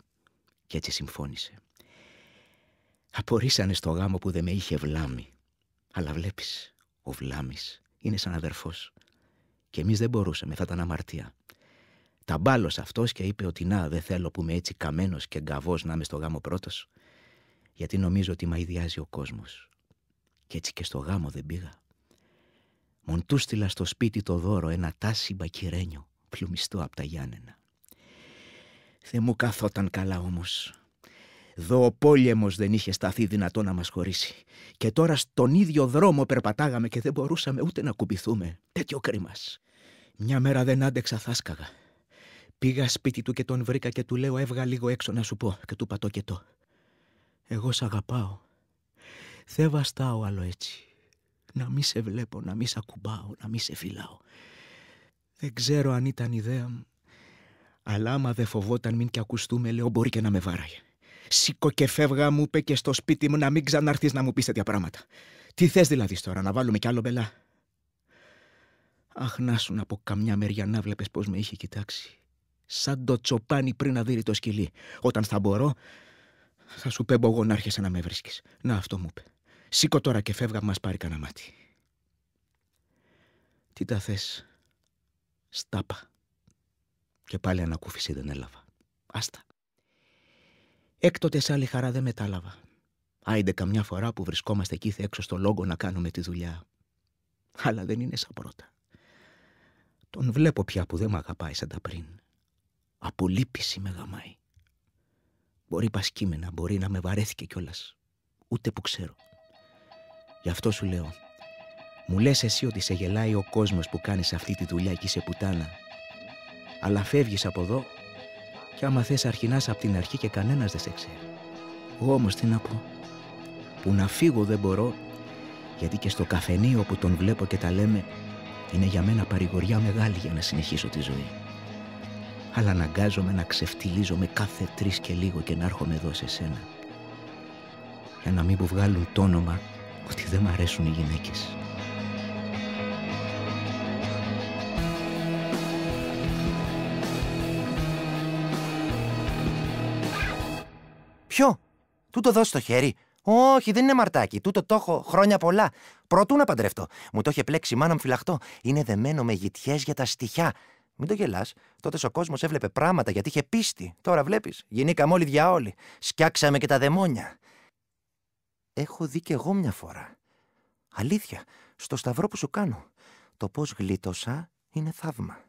Κι έτσι συμφώνησε. Απορρίσανε στο γάμο που δεν με είχε βλάμει. Αλλά βλέπεις, ο βλάμης είναι σαν αδερφός. Και εμείς δεν μπορούσαμε, θα ήταν αμαρτία. Τα αυτός και είπε ότι να, δεν θέλω που είμαι έτσι καμένος και γκαβός να είμαι στο γάμο πρώτος, γιατί νομίζω ότι μαϊδιάζει ο κόσμος. Κι έτσι και στο γάμο δεν πήγα. Μον στο σπίτι το δώρο ένα τάσι μπακυρένιο, πλουμιστό απ' τα Γιάννενα. Θε μου καθόταν καλά όμως. Δω ο πόλεμος δεν είχε σταθεί δυνατό να μας χωρίσει. Και τώρα στον ίδιο δρόμο περπατάγαμε και δεν μπορούσαμε ούτε να κουμπηθούμε. Τέτοιο κρίμας. Μια μέρα δεν άντεξα θάσκαγα. Πήγα σπίτι του και τον βρήκα και του λέω έβγα λίγο έξω να σου πω και του πατώ και το. Εγώ σ' αγαπάω. βαστάω άλλο έτσι να μη σε βλέπω, να μη σε ακουμπάω, να μη σε φυλάω. Δεν ξέρω αν ήταν ιδέα μου, αλλά άμα δεν φοβόταν μην και ακουστούμε, λέω μπορεί και να με βάραγε. Σήκω και φεύγα, μου είπε και στο σπίτι μου να μην ξαναρθεί να μου πεις τέτοια πράγματα. Τι θες δηλαδή τώρα, να βάλουμε κι άλλο μπελά. Αχ, να σου από καμιά μεριά να βλέπεις πώς με είχε κοιτάξει. Σαν το τσοπάνι πριν να δει το σκυλί. Όταν θα μπορώ, θα σου πέμπω εγώ να άρχισε να με βρίσκεις. Να αυτό μου είπε. Σήκω τώρα και φεύγα, μας πάρει κανένα μάτι. Τι τα θες. Στάπα. Και πάλι ανακούφιση δεν έλαβα. Άστα. Έκτοτε σε άλλη χαρά δεν μετάλαβα. Άιντε καμιά φορά που βρισκόμαστε εκεί έξω στο λόγο να κάνουμε τη δουλειά. Αλλά δεν είναι σαν πρώτα. Τον βλέπω πια που δεν με αγαπάει σαν τα πριν. Απολύπηση με γαμάει. Μπορεί πασκήμενα, μπορεί να με βαρέθηκε κιόλας. Ούτε που ξέρω. Γι' αυτό σου λέω. Μου λες εσύ ότι σε γελάει ο κόσμος που κάνεις αυτή τη δουλειά και είσαι πουτάνα. Αλλά φεύγεις από εδώ και άμα θες αρχινάς από την αρχή και κανένας δεν σε ξέρει. Εγώ όμως τι να πω. Που να φύγω δεν μπορώ γιατί και στο καφενείο που τον βλέπω και τα λέμε είναι για μένα παρηγοριά μεγάλη για να συνεχίσω τη ζωή. Αλλά αναγκάζομαι να ξεφτυλίζομαι κάθε τρεις και λίγο και να έρχομαι εδώ σε σένα. Για να μην μου βγάλουν το όνομα ότι δεν μ' αρέσουν οι γυναίκες. Ποιο? Τούτο το δώσει το χέρι. Όχι, δεν είναι μαρτάκι. Τούτο το έχω χρόνια πολλά. Προτού να παντρευτώ. Μου το είχε πλέξει μάνα μου φυλαχτό. Είναι δεμένο με γητιές για τα στοιχιά. Μην το γελάς. Τότε ο κόσμος έβλεπε πράγματα γιατί είχε πίστη. Τώρα βλέπεις. Γεννήκαμε όλοι διαόλοι. Σκιάξαμε και τα δαιμόνια έχω δει κι εγώ μια φορά. Αλήθεια, στο σταυρό που σου κάνω. Το πώς γλίτωσα είναι θαύμα.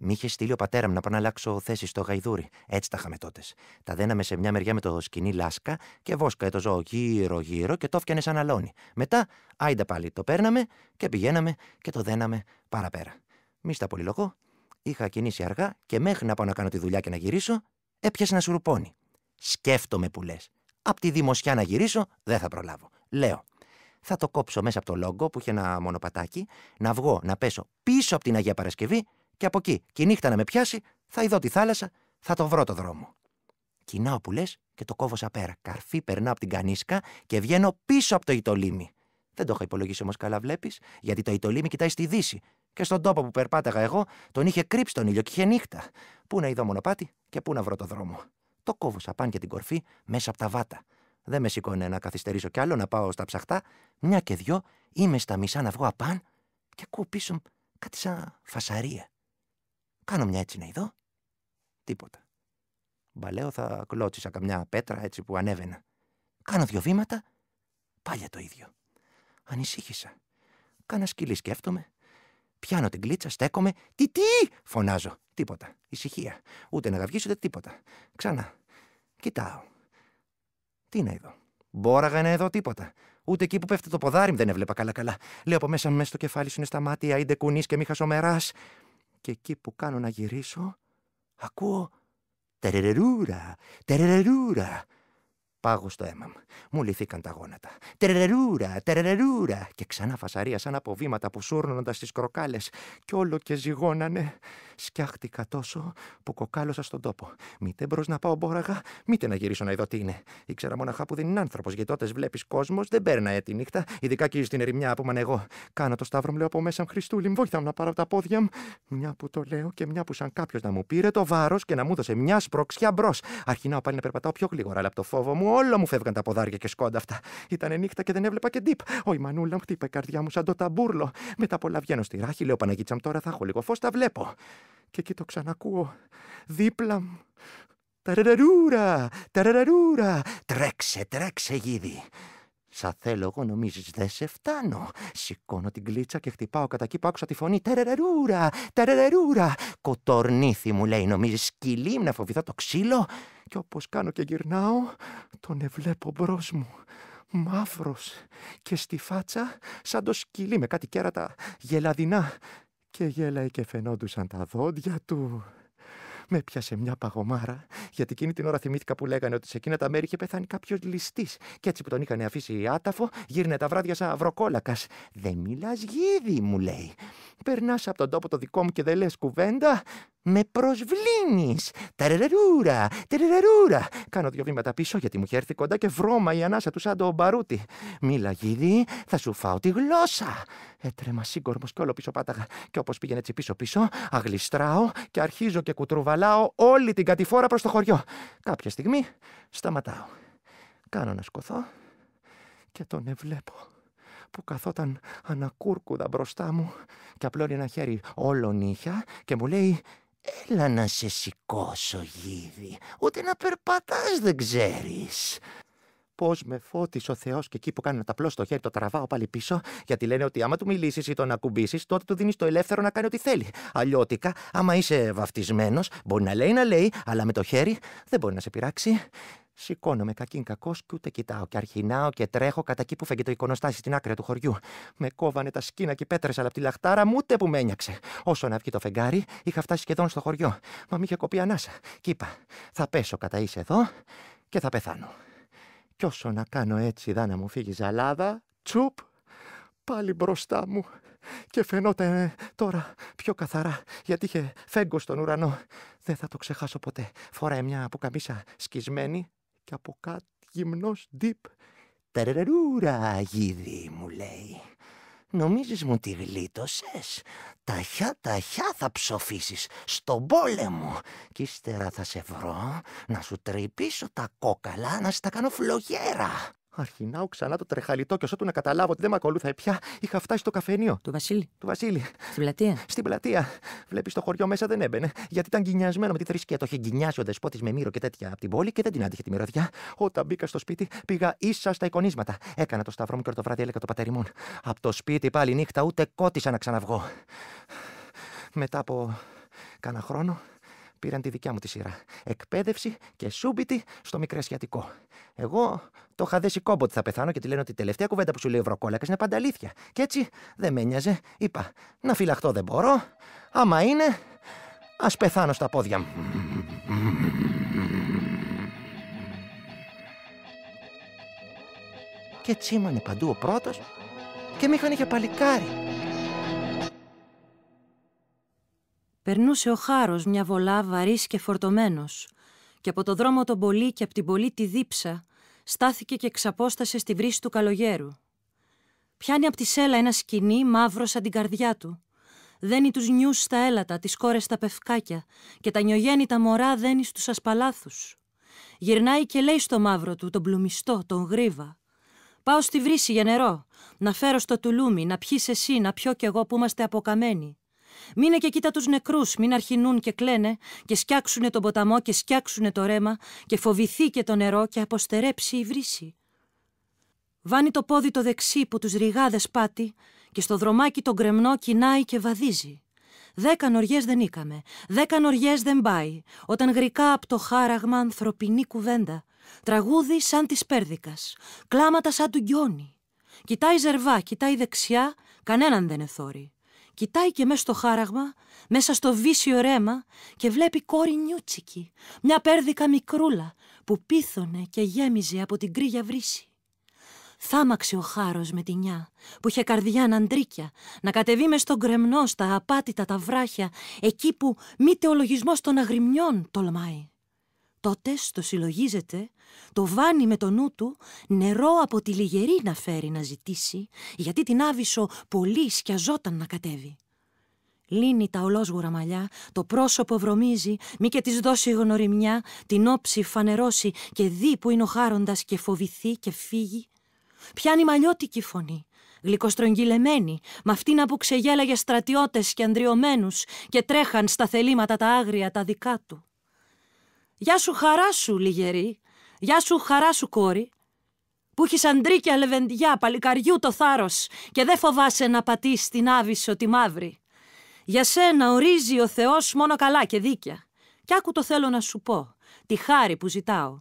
Μ' είχε στείλει ο πατέρας μου να πάω να αλλάξω θέση στο γαϊδούρι. Έτσι τα είχαμε τότε. Τα δέναμε σε μια μεριά με το σκηνή λάσκα και βόσκα το ζώο γύρω-γύρω και το έφτιανε σαν αλόνι. Μετά, άιντα πάλι, το παίρναμε και πηγαίναμε και το δέναμε παραπέρα. Μη στα πολυλογώ, είχα κινήσει αργά και μέχρι να πάω να κάνω τη δουλειά και να γυρίσω, έπιασε να σουρουπόνι. Σκέφτομαι που λες. Απ' τη δημοσιά να γυρίσω, δεν θα προλάβω. Λέω, θα το κόψω μέσα από το λόγκο που είχε ένα μονοπατάκι, να βγω, να πέσω πίσω από την Αγία Παρασκευή και από εκεί και η νύχτα να με πιάσει, θα ειδώ τη θάλασσα, θα το βρω το δρόμο. Κοινάω που λες και το κόβω σαν πέρα. Καρφί περνάω από την κανίσκα και βγαίνω πίσω από το Ιτολίμι. Δεν το είχα υπολογίσει όμως καλά, βλέπεις, γιατί το Ιτολίμι κοιτάει στη Δύση. Και στον τόπο που περπάταγα εγώ, τον είχε κρύψει τον ήλιο και είχε νύχτα. Πού να ειδώ μονοπάτι και πού να βρω το δρόμο. Το κόβω σαπάν και την κορφή μέσα από τα βάτα. Δεν με σηκώνε να καθυστερήσω κι άλλο, να πάω στα ψαχτά. Μια και δυο, είμαι στα μισά να βγω απάν και ακούω πίσω κάτι σαν φασαρία. Κάνω μια έτσι να ειδώ. Τίποτα. Μπαλέω θα κλώτσισα καμιά πέτρα έτσι που ανέβαινα. Κάνω δυο βήματα, πάλια το ίδιο. Ανησύχησα. Κάνα σκυλί σκέφτομαι. Πιάνω την κλίτσα, στέκομαι. Τι, τι! Φωνάζω. Τίποτα. Ησυχία. Ούτε να βγει, ούτε τίποτα. Ξανά. Κοιτάω. Τι να εδω Μπόραγα να εδώ τίποτα. Ούτε εκεί που πέφτει το ποδάρι μου δεν έβλεπα καλά-καλά. Λέω από μέσα μέσα στο κεφάλι σου είναι στα μάτια, είτε κουνή και μη χασομεράς. Και εκεί που κάνω να γυρίσω, ακούω. Τερερερούρα, τερερερούρα. Πάγω στο αίμα μου. Μου λυθήκαν τα γόνατα. Τερερούρα, τερερούρα! Και ξανά φασαρία σαν από βήματα που σούρνονταν στις κροκάλες. Κι όλο και ζυγώνανε. Σκιάχτηκα τόσο που κοκάλωσα στον τόπο. Μήτε μπρος να πάω μπόραγα, μήτε να γυρίσω να δω τι είναι. Ήξερα μοναχά που δεν είναι άνθρωπος, γιατί τότε βλέπεις κόσμος, δεν παίρναε τη νύχτα, ειδικά και στην ερημιά που ήμουν εγώ. Κάνω το σταύρο μου, λέω από μέσα μου Χριστούλη, βόηθα μου να πάρω τα πόδια μου. Μια που το λέω και μια που σαν κάποιος να μου πήρε το βάρος και να μου δώσε μια σπροξιά μπρος. Αρχινάω πάλι να περπατάω πιο γλίγορα, αλλά από το φόβο μου μου, όλα μου φεύγαν τα ποδάρια και σκόντα αυτά. Ήταν νύχτα και δεν έβλεπα και ντύπ. Ο η μανούλα μου χτύπα η καρδιά μου σαν το ταμπούρλο. Μετά πολλά βγαίνω στη ράχη, λέω Παναγίτσα μου τώρα θα έχω λίγο φως, τα βλέπω. Και εκεί το ξανακούω. Δίπλα μου. Ταραραρούρα, ταραραρούρα, τρέξε, τρέξε γίδι. Σα θέλω εγώ, νομίζεις, δεν σε φτάνω. Σηκώνω την κλίτσα και χτυπάω κατά εκεί που άκουσα τη φωνή. Τερερερούρα, τερερερούρα. Κοτορνήθη μου λέει, νομίζεις, σκυλί να φοβηθώ το ξύλο. Και όπως κάνω και γυρνάω, τον ευλέπω μπρος μου μαύρος και στη φάτσα σαν το σκυλί με κάτι κέρατα γελαδινά και γέλαει και φαινόντουσαν τα δόντια του. Με πιάσε μια παγωμάρα, γιατί εκείνη την ώρα θυμήθηκα που λέγανε ότι σε εκείνα τα μέρη είχε πεθάνει κάποιος ληστής. Και έτσι που τον είχαν αφήσει άταφο, γύρνε τα βράδια σαν αυροκόλακας. Δεν μιλάς γίδι, μου λέει. Περνάς από τον τόπο το δικό μου και δεν λες κουβέντα. Με προσβλήνεις! Τερερούρα, Τερερερούρα! Κάνω δύο βήματα πίσω γιατί μου είχε έρθει κοντά και βρώμα η ανάσα του σαν το μπαρούτι. Μίλα, γίδι, θα σου φάω τη γλώσσα! Έτρεμα σύγκορμος και όλο πίσω πάταγα. Και όπως πήγαινε έτσι πίσω-πίσω, αγλιστράω και αρχίζω και κουτρούβα κουβαλάω όλη την κατηφόρα προς το χωριό. Κάποια στιγμή σταματάω. Κάνω να σκοθώ και τον ευλέπω που καθόταν ανακούρκουδα μπροστά μου και απλώνει ένα χέρι όλο νύχια και μου λέει «Έλα να σε σηκώσω, γίδι, ούτε να περπατάς δεν ξέρεις» πώς με φώτισε ο Θεός και εκεί που κάνω τα απλώ στο χέρι, το τραβάω πάλι πίσω, γιατί λένε ότι άμα του μιλήσεις ή τον ακουμπήσει, τότε του δίνεις το ελεύθερο να κάνει ό,τι θέλει. Αλλιώτικα, άμα είσαι βαφτισμένος, μπορεί να λέει να λέει, αλλά με το χέρι δεν μπορεί να σε πειράξει. Σηκώνομαι κακήν κακός και ούτε κοιτάω. Και αρχινάω και τρέχω κατά εκεί που φεγγεί το εικονοστάσι στην άκρη του χωριού. Με κόβανε τα σκίνα και πέτρε, αλλά από τη λαχτάρα μου ούτε που με Όσο να βγει το φεγγάρι, είχα φτάσει σχεδόν στο χωριό. Μα μη είχε κοπεί ανάσα. θα πέσω κατά είσαι εδώ και θα πεθάνω. Κι όσο να κάνω έτσι, δάνα μου φύγει ζαλάδα, τσουπ, πάλι μπροστά μου. Και φαινόταν ε, τώρα πιο καθαρά, γιατί είχε φέγκο στον ουρανό. Δεν θα το ξεχάσω ποτέ. Φοράει μια αποκαμίσα σκισμένη και από κάτι γυμνός ντύπ. Τερερούρα, γίδι, μου λέει. Νομίζεις μου τη γλίτωσες. Ταχιά ταχιά θα ψοφήσεις στον πόλεμο. Κι ύστερα θα σε βρω να σου τρυπήσω τα κόκαλα να στα κάνω φλογέρα. Αρχινάω ξανά το τρεχαλιτό και όσο του να καταλάβω ότι δεν με ακολούθα πια, είχα φτάσει στο καφενείο. Του Βασίλη. Του Βασίλη. Στην πλατεία. Στην πλατεία. Βλέπεις το χωριό μέσα δεν έμπαινε, γιατί ήταν γκινιασμένο με τη θρησκεία. Το είχε γκινιάσει ο δεσπότης με μύρο και τέτοια από την πόλη και δεν την άντυχε τη μυρωδιά. Όταν μπήκα στο σπίτι, πήγα ίσα στα εικονίσματα. Έκανα το σταυρό μου και το βράδυ έλεγα το πατερημόν. Από το σπίτι πάλι νύχτα ούτε κότησα να ξαναβγώ. Μετά από κάνα χρόνο, πήραν τη δικιά μου τη σειρά. Εκπαίδευση και σούμπιτι στο μικρασιατικό. Εγώ το είχα δέσει κόμπο ότι θα πεθάνω και τη λένε ότι η τελευταία κουβέντα που σου λέει ο Ευρωκόλακα είναι πάντα αλήθεια. Και έτσι δεν με νοιάζε. Είπα, να φυλαχτώ δεν μπορώ. Άμα είναι, ας πεθάνω στα πόδια μου. Και τσίμανε παντού ο πρώτος και μη για παλικάρι. Περνούσε ο χάρος μια βολά βαρύς και φορτωμένος και από το δρόμο τον πολύ και από την πολύ τη δίψα στάθηκε και ξαπόστασε στη βρύση του καλογέρου. Πιάνει από τη σέλα ένα σκηνή μαύρο σαν την καρδιά του. Δένει τους νιούς στα έλατα, τις κόρες στα πευκάκια και τα νιογέννητα μωρά δένει στους ασπαλάθους. Γυρνάει και λέει στο μαύρο του, τον πλουμιστό, τον γρίβα. Πάω στη βρύση για νερό, να φέρω στο τουλούμι, να πιείς εσύ, να πιω κι εγώ που είμαστε αποκαμένοι. Μείνε και κοίτα τους νεκρούς, μην αρχινούν και κλαίνε και σκιάξουνε τον ποταμό και σκιάξουνε το ρέμα και φοβηθεί και το νερό και αποστερέψει η βρύση. Βάνει το πόδι το δεξί που τους ριγάδες πάτη και στο δρομάκι τον κρεμνό κοινάει και βαδίζει. Δέκα νοριές δεν είκαμε, δέκα νοριές δεν πάει, όταν γρικά από το χάραγμα ανθρωπινή κουβέντα, τραγούδι σαν της Πέρδικας, κλάματα σαν του Γκιόνι. Κοιτάει ζερβά, κοιτάει δεξιά, κανέναν δεν εθώρει. Κοιτάει και μέσα στο χάραγμα, μέσα στο βύσιο ρέμα και βλέπει κόρη νιούτσικη, μια πέρδικα μικρούλα που πίθωνε και γέμιζε από την κρύγια βρύση. Θάμαξε ο χάρος με τη νιά, που είχε καρδιά να να κατεβεί μες στον κρεμνό στα απάτητα τα βράχια, εκεί που μήτε ο λογισμός των αγριμιών τολμάει. Τότε το συλλογίζεται, το βάνει με το νου του, νερό από τη λιγερή να φέρει να ζητήσει, γιατί την άβυσο πολύ σκιαζόταν να κατέβει. Λύνει τα ολόσγουρα μαλλιά, το πρόσωπο βρωμίζει, μη και της δώσει γνωριμιά, την όψη φανερώσει και δει που είναι ο χάροντας και φοβηθεί και φύγει. Πιάνει μαλλιώτικη φωνή, γλυκοστρογγυλεμένη, με αυτήν που ξεγέλαγε στρατιώτες και ανδριωμένους και τρέχαν στα θελήματα τα άγρια τα δικά του. Γεια σου χαρά σου λιγερή, γεια σου χαρά σου κόρη, που έχεις αντρίκια λεβεντιά παλικαριού το θάρρος και δεν φοβάσαι να πατήσεις την άβυσο τη μαύρη. Για σένα ορίζει ο Θεός μόνο καλά και δίκαια. Κι άκου το θέλω να σου πω, τη χάρη που ζητάω.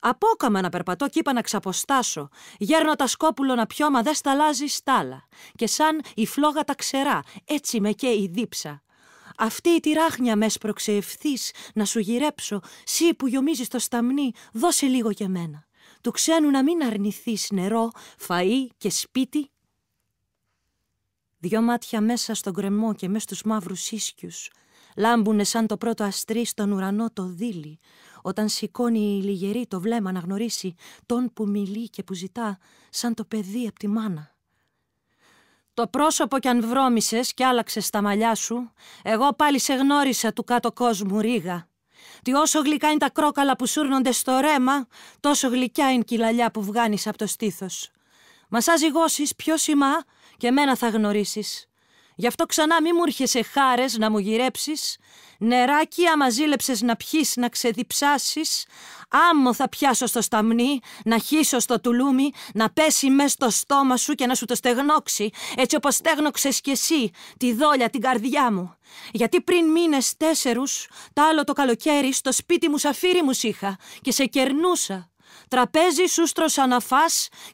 Απόκαμα να περπατώ κι είπα να ξαποστάσω. Γέρνω τα σκόπουλο να πιω, δε δεν σταλάζει στάλα. Και σαν η φλόγα τα ξερά, έτσι με και η δίψα. Αυτή η τυράχνια με σπρώξε ευθύ να σου γυρέψω, σύ που γιομίζεις το σταμνί, δώσε λίγο για μένα. Του ξένου να μην αρνηθείς νερό, φαΐ και σπίτι. Δυο μάτια μέσα στον κρεμό και μέσα στους μαύρους ίσκιους, λάμπουνε σαν το πρώτο αστρί στον ουρανό το δίλι. όταν σηκώνει η λιγερή το βλέμμα να γνωρίσει τον που μιλεί και που ζητά σαν το παιδί απ' τη μάνα. Το πρόσωπο κι αν βρώμησες κι άλλαξες τα μαλλιά σου, εγώ πάλι σε γνώρισα του κάτω κόσμου ρίγα. Τι όσο γλυκά είναι τα κρόκαλα που σούρνονται στο ρέμα, τόσο γλυκιά είναι λαλιά που βγάνεις από το στήθος. Μα σα ζυγώσει πιο σημά και μένα θα γνωρίσεις. Γι' αυτό ξανά μη μου έρχεσαι χάρες να μου γυρέψεις. Νεράκι, άμα ζήλεψες να πιεις, να ξεδιψάσεις. Άμμο θα πιάσω στο σταμνί, να χύσω στο τουλούμι, να πέσει μες στο στόμα σου και να σου το στεγνώξει, έτσι όπως στέγνωξε κι εσύ τη δόλια την καρδιά μου. Γιατί πριν μήνες τέσσερους, τ' άλλο το καλοκαίρι, στο σπίτι μου σαφύρι μου είχα και σε κερνούσα. Τραπέζι στρωσα να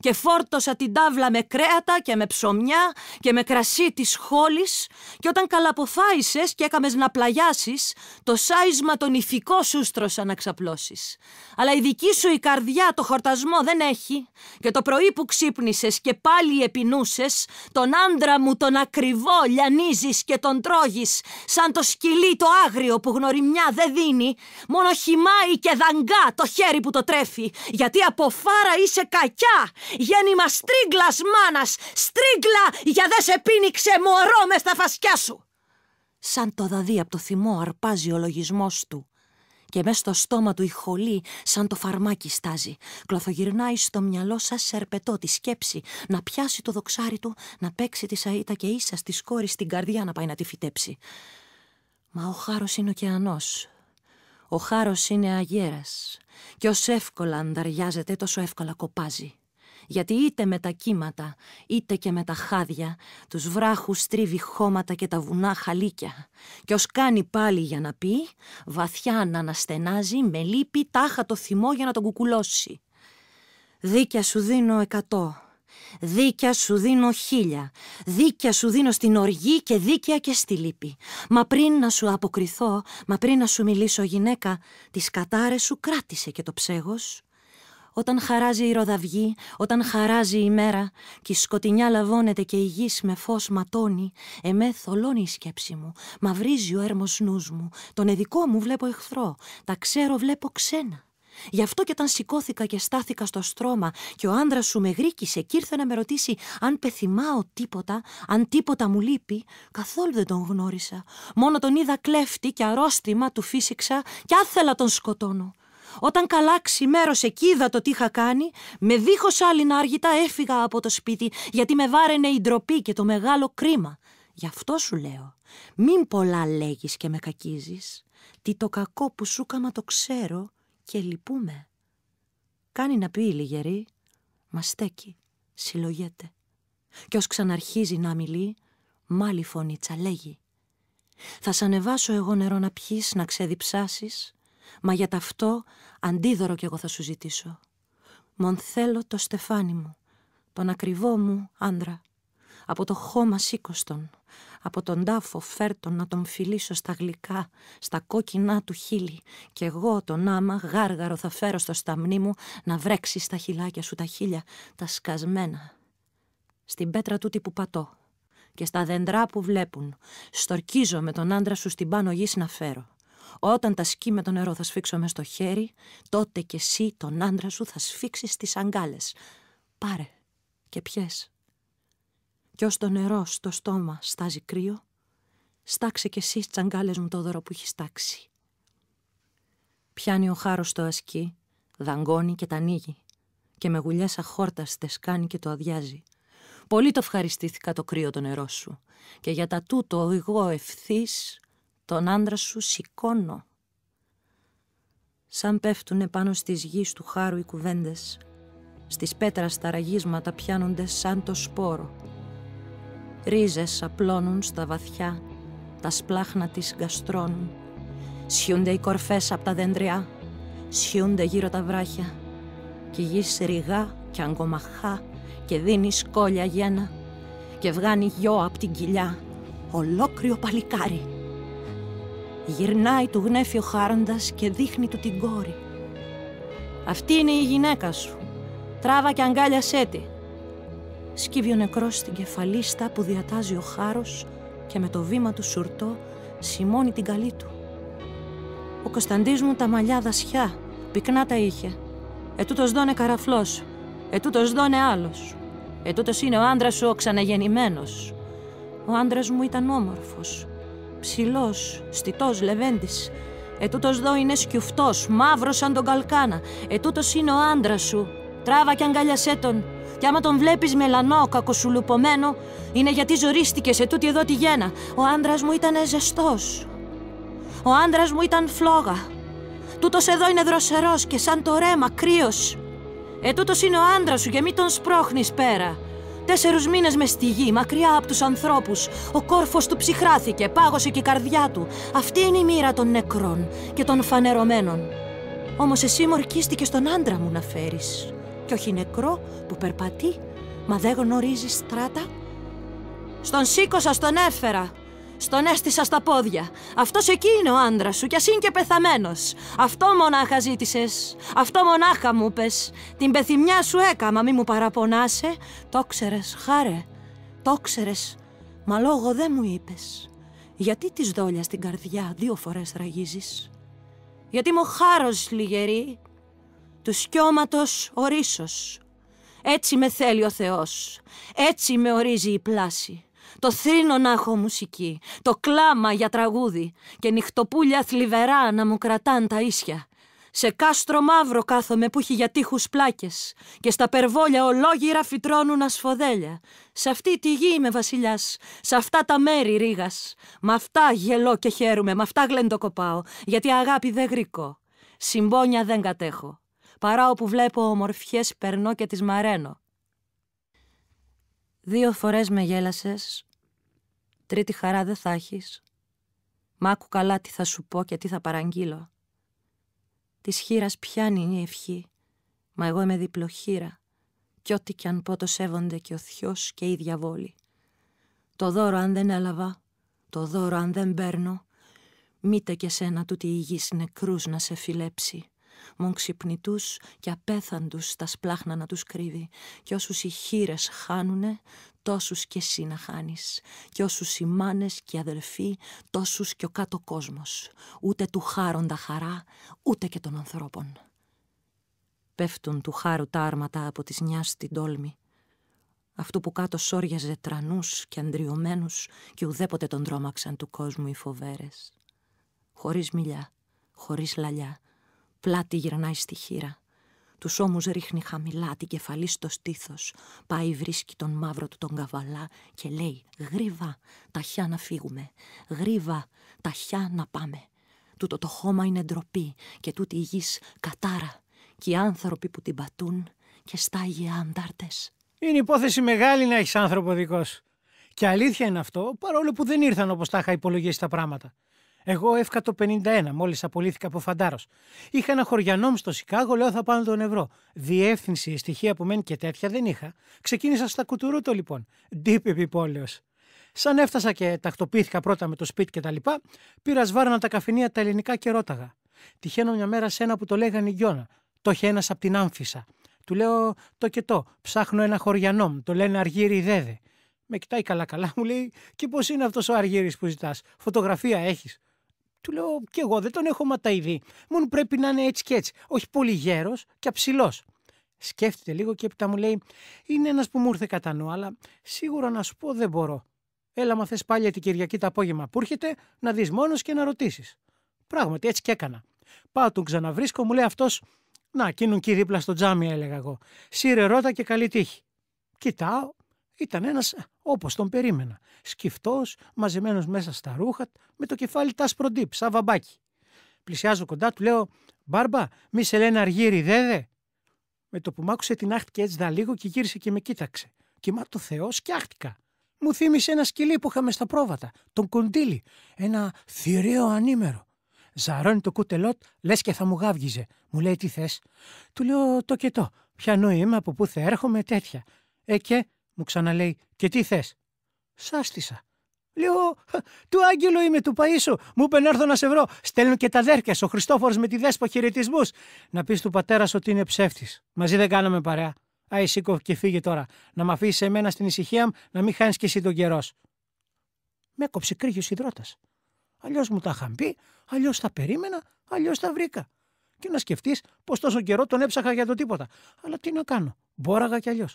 και φόρτωσα την τάβλα με κρέατα και με ψωμιά και με κρασί της χόλης. και όταν καλαποθάησες και έκαμες να πλαγιάσεις, το σάισμα τον ηθικό στρωσα να ξαπλώσεις. Αλλά η δική σου η καρδιά το χορτασμό δεν έχει και το πρωί που ξύπνησες και πάλι επινούσες, τον άντρα μου τον ακριβό λιανίζεις και τον τρώγεις σαν το σκυλί το άγριο που γνωριμιά δεν δίνει, μόνο χυμάει και δαγκά το χέρι που το τρέφει γιατί από φάρα είσαι κακιά. Γέννημα στρίγκλας μάνας, στρίγκλα για δε σε πίνηξε μωρό μες στα φασιά σου. Σαν το δαδί από το θυμό αρπάζει ο λογισμός του. Και μέσα στο στόμα του η χολή σαν το φαρμάκι στάζει. Κλωθογυρνάει στο μυαλό σας σερπετό τη σκέψη. Να πιάσει το δοξάρι του, να παίξει τη σαΐτα και ίσα τη κόρη στην καρδιά να πάει να τη φυτέψει. Μα ο χάρος είναι ωκεανός. Ο χάρος είναι αγέρας και ως εύκολα ανταριάζεται τόσο εύκολα κοπάζει. Γιατί είτε με τα κύματα, είτε και με τα χάδια, τους βράχους στρίβει χώματα και τα βουνά χαλίκια. Κι ως κάνει πάλι για να πει, βαθιά να αναστενάζει, με λύπη τάχα το θυμό για να τον κουκουλώσει. Δίκια σου δίνω εκατό, Δίκια σου δίνω χίλια, Δίκια σου δίνω στην οργή και δίκαια και στη λύπη. Μα πριν να σου αποκριθώ, μα πριν να σου μιλήσω γυναίκα, τις κατάρες σου κράτησε και το ψέγος. Όταν χαράζει η ροδαυγή, όταν χαράζει η μέρα και η σκοτεινιά λαβώνεται και η γης με φως ματώνει, εμέ θολώνει η σκέψη μου, μαυρίζει ο έρμος νους μου, τον εδικό μου βλέπω εχθρό, τα ξέρω βλέπω ξένα. Γι' αυτό και όταν σηκώθηκα και στάθηκα στο στρώμα και ο άντρας σου με γρήκησε και ήρθε να με ρωτήσει αν πεθυμάω τίποτα, αν τίποτα μου λείπει, καθόλου δεν τον γνώρισα. Μόνο τον είδα κλέφτη και αρρώστημα του φύσηξα και άθελα τον σκοτώνω. Όταν καλά ξημέρωσε και είδα το τι είχα κάνει, με δίχως άλλη να αργητά έφυγα από το σπίτι γιατί με βάραινε η ντροπή και το μεγάλο κρίμα. Γι' αυτό σου λέω, μην πολλά λέγεις και με κακίζεις. Τι το κακό που σου κάμα το ξέρω και λυπούμε. Κάνει να πει η λιγερή, μας στέκει, συλλογέται. Κι ως ξαναρχίζει να μιλεί, μάλι φωνή τσαλέγει. Θα σ' ανεβάσω εγώ νερό να πιείς, να ξεδιψάσεις, μα για ταυτό αντίδωρο κι εγώ θα σου ζητήσω. Μον θέλω το στεφάνι μου, τον ακριβό μου άντρα, από το χώμα σήκωστον, από τον τάφο φέρτο να τον φιλήσω στα γλυκά, στα κόκκινά του χείλη. και εγώ τον άμα γάργαρο θα φέρω στο σταμνί μου να βρέξει στα χυλάκια σου τα χείλια, τα σκασμένα. Στην πέτρα τούτη που πατώ και στα δέντρα που βλέπουν, στορκίζω με τον άντρα σου στην πάνω γης να φέρω. Όταν τα σκί με το νερό θα σφίξω μες στο χέρι, τότε κι εσύ τον άντρα σου θα σφίξεις τις αγκάλες. Πάρε και πιες. Κι ως το νερό στο στόμα στάζει κρύο, στάξε κι εσύ τσαγκάλες μου το δώρο που έχεις στάξει. Πιάνει ο χάρος το ασκή, δαγκώνει και τα ανοίγει και με γουλιές αχόρταστες κάνει και το αδειάζει. Πολύ το ευχαριστήθηκα το κρύο το νερό σου και για τα τούτο εγώ ευθύς τον άντρα σου σηκώνω. Σαν πέφτουνε πάνω στις γης του χάρου οι κουβέντες, στις πέτρας τα ραγίσματα πιάνονται σαν το σπόρο Ρίζες απλώνουν στα βαθιά, τα σπλάχνα της γκαστρώνουν. Σιούνται οι κορφές από τα δέντρια, σιούνται γύρω τα βράχια. Κι η γης ριγά κι αγκομαχά και δίνει σκόλια γένα και βγάνει γιο από την κοιλιά, ολόκληρο παλικάρι. Γυρνάει του γνέφιο χάροντας και δείχνει του την κόρη. «Αυτή είναι η γυναίκα σου. Τράβα και αγκάλιασέ τη σκύβει ο νεκρός στην κεφαλή στα που διατάζει ο χάρος και με το βήμα του σουρτό σημώνει την καλή του. Ο Κωνσταντής μου τα μαλλιά δασιά, πυκνά τα είχε. Ετούτος δόνε καραφλός, ετούτος δόνε άλλος. Ετούτος είναι ο άντρας σου ο ξαναγεννημένος. Ο άντρας μου ήταν όμορφος, ψηλός, στιτός, λεβέντης. Ετούτος δω είναι σκιουφτός, μαύρος σαν τον καλκάνα. Ετούτος είναι ο άντρας σου, τράβα και αγκαλιασέ τον. Κι άμα τον βλέπεις μελανό, κακοσουλουπωμένο, είναι γιατί ζορίστηκε σε τούτη εδώ τη γένα. Ο άντρας μου ήταν ζεστός. Ο άντρας μου ήταν φλόγα. Τούτος εδώ είναι δροσερός και σαν το ρέμα, κρύο. Ε, τούτος είναι ο άντρας σου και μην τον σπρώχνεις πέρα. Τέσσερους μήνες με στη γη, μακριά από τους ανθρώπους. Ο κόρφος του ψυχράθηκε, πάγωσε και η καρδιά του. Αυτή είναι η μοίρα των νεκρών και των φανερωμένων. Όμως εσύ μορκίστηκε στον άντρα μου να φέρεις κι όχι νεκρό που περπατεί, μα δεν γνωρίζει στράτα. Στον σήκωσα, στον έφερα. Στον έστησα στα πόδια. Αυτός εκεί είναι ο άντρας σου, κι ας είναι και πεθαμένος. Αυτό μονάχα ζήτησες. Αυτό μονάχα μου πε. Την πεθυμιά σου έκαμα, μη μου παραπονάσαι. Το ξέρες, χάρε. Το ξέρες. Μα λόγο δεν μου είπες. Γιατί τη δόλια στην καρδιά δύο φορές ραγίζεις. Γιατί μου χάρος λιγερή, του σκιώματος ορίσος. Έτσι με θέλει ο Θεός, έτσι με ορίζει η πλάση. Το θρύνο να έχω μουσική, το κλάμα για τραγούδι και νυχτοπούλια θλιβερά να μου κρατάν τα ίσια. Σε κάστρο μαύρο κάθομαι που έχει για τείχους πλάκες και στα περβόλια ολόγυρα φυτρώνουν ασφοδέλια. Σε αυτή τη γη είμαι βασιλιάς, σε αυτά τα μέρη ρίγας. Μ' αυτά γελώ και χαίρομαι, μ' αυτά γλεντοκοπάω, γιατί αγάπη δεν γρήκω. Συμπόνια δεν κατέχω παρά όπου βλέπω ομορφιές περνώ και τις μαραίνω. Δύο φορές με γέλασες, τρίτη χαρά δεν θα έχεις. Μ' άκου καλά τι θα σου πω και τι θα παραγγείλω. Της χείρας πιάνει η ευχή, μα εγώ είμαι διπλοχείρα. Κι ό,τι κι αν πω το σέβονται και ο θιό και η διαβόλη. Το δώρο αν δεν έλαβα, το δώρο αν δεν παίρνω, μήτε και σένα τούτη η γης νεκρούς να σε φιλέψει μον ξυπνητούς και απέθαντους στα σπλάχνα να τους κρύβει κι όσους οι χείρες χάνουνε τόσους και εσύ να χάνεις κι όσους οι μάνες και οι αδελφοί τόσους και ο κάτω κόσμος ούτε του χάροντα χαρά ούτε και των ανθρώπων πέφτουν του χάρου τα άρματα από της νιάς στην τόλμη αυτού που κάτω σόριαζε τρανούς και αντριωμένους και ουδέποτε τον τρόμαξαν του κόσμου οι φοβέρες χωρίς μιλιά, χωρίς λαλιά, Πλάτη γυρνάει στη χείρα. Τους ώμους ρίχνει χαμηλά την κεφαλή στο στήθος. Πάει, βρίσκει τον μαύρο του τον καβαλά και λέει: Γρήβα, ταχιά να φύγουμε. Γρήβα, ταχιά να πάμε. Τούτο το χώμα είναι ντροπή και τούτη η γης κατάρα. Και οι άνθρωποι που την πατούν και στάγει άνταρτες. Είναι υπόθεση μεγάλη να έχεις άνθρωπο δικός. Και αλήθεια είναι αυτό, παρόλο που δεν ήρθαν όπως τα είχα υπολογίσει τα πράγματα. Εγώ έφκα το 51, μόλις απολύθηκα από φαντάρος. Είχα ένα χωριανό μου στο Σικάγο, λέω θα πάνω τον ευρώ. Διεύθυνση, στοιχεία που μένει και τέτοια δεν είχα. Ξεκίνησα στα κουτουρούτο λοιπόν. Deep επιπόλαιος. Σαν έφτασα και τακτοποιήθηκα πρώτα με το σπίτι και τα λοιπά, πήρα σβάρνα τα καφενεία τα ελληνικά και ρώταγα. Τυχαίνω μια μέρα σε ένα που το λέγανε Γιώνα. Το είχε ένας από την άμφισα. Του λέω το και το. Ψάχνω ένα χωριανό Το λένε Αργύρι Δέδε. Με κοιτάει καλά-καλά, μου λέει: Και πώς είναι αυτός ο Αργύρις που ζητάς. Φωτογραφία έχεις. Του λέω και εγώ δεν τον έχω ματαϊδί. Μου πρέπει να είναι έτσι και έτσι. Όχι πολύ γέρος και αψηλός. Σκέφτεται λίγο και έπειτα μου λέει: Είναι ένας που μου ήρθε κατά νου, αλλά σίγουρα να σου πω δεν μπορώ. Έλα, μα θες πάλι την Κυριακή το απόγευμα που έρχεται, να δεις μόνος και να ρωτήσεις. Πράγματι, έτσι και έκανα. Πάω, τον ξαναβρίσκω, μου λέει αυτός: Να, κίνουν εκεί δίπλα στο τζάμι, έλεγα εγώ. Σύρε ρώτα και καλή τύχη. Κοιτάω, ήταν ένας ε, όπως τον περίμενα, σκυφτός, μαζεμένος μέσα στα ρούχα, με το κεφάλι τάς προντύπ, σαν βαμπάκι. Πλησιάζω κοντά του, λέω «Μπάρμπα, μη σε λένε αργύρι, δέδε». Με το που μ' άκουσε την άχτηκε έτσι δα λίγο και γύρισε και με κοίταξε. Και μα το Θεό σκιάχτηκα. Μου θύμισε ένα σκυλί που είχαμε στα πρόβατα, τον κοντήλι, ένα θηραίο ανήμερο. Ζαρώνει το κούτελότ, λες και θα μου γάβγιζε. Μου λέει τι θες. Του λέω το και το. νου είμαι, από πού θα έρχομαι, τέτοια. Ε και μου ξαναλέει, και τι θες. Σάστησα. Λέω, του Άγγελο είμαι, του Παΐσου. Μου είπε να έρθω να σε βρω. Στέλνω και τα δέρκια σου. Ο Χριστόφορος με τη δέσπο χαιρετισμούς. Να πεις του πατέρας ότι είναι ψεύτης. Μαζί δεν κάναμε παρέα. Άι, σήκω και φύγε τώρα. Να με αφήσεις εμένα στην ησυχία μου, να μην χάνεις και εσύ τον καιρό Με έκοψε κρύχιο υδρότας. Αλλιώς μου τα είχαν πει, αλλιώς τα περίμενα, αλλιώς τα βρήκα. Και να σκεφτείς πως τόσο καιρό τον έψαχα για το τίποτα. Αλλά τι να κάνω. Μπόραγα κι αλλιώς.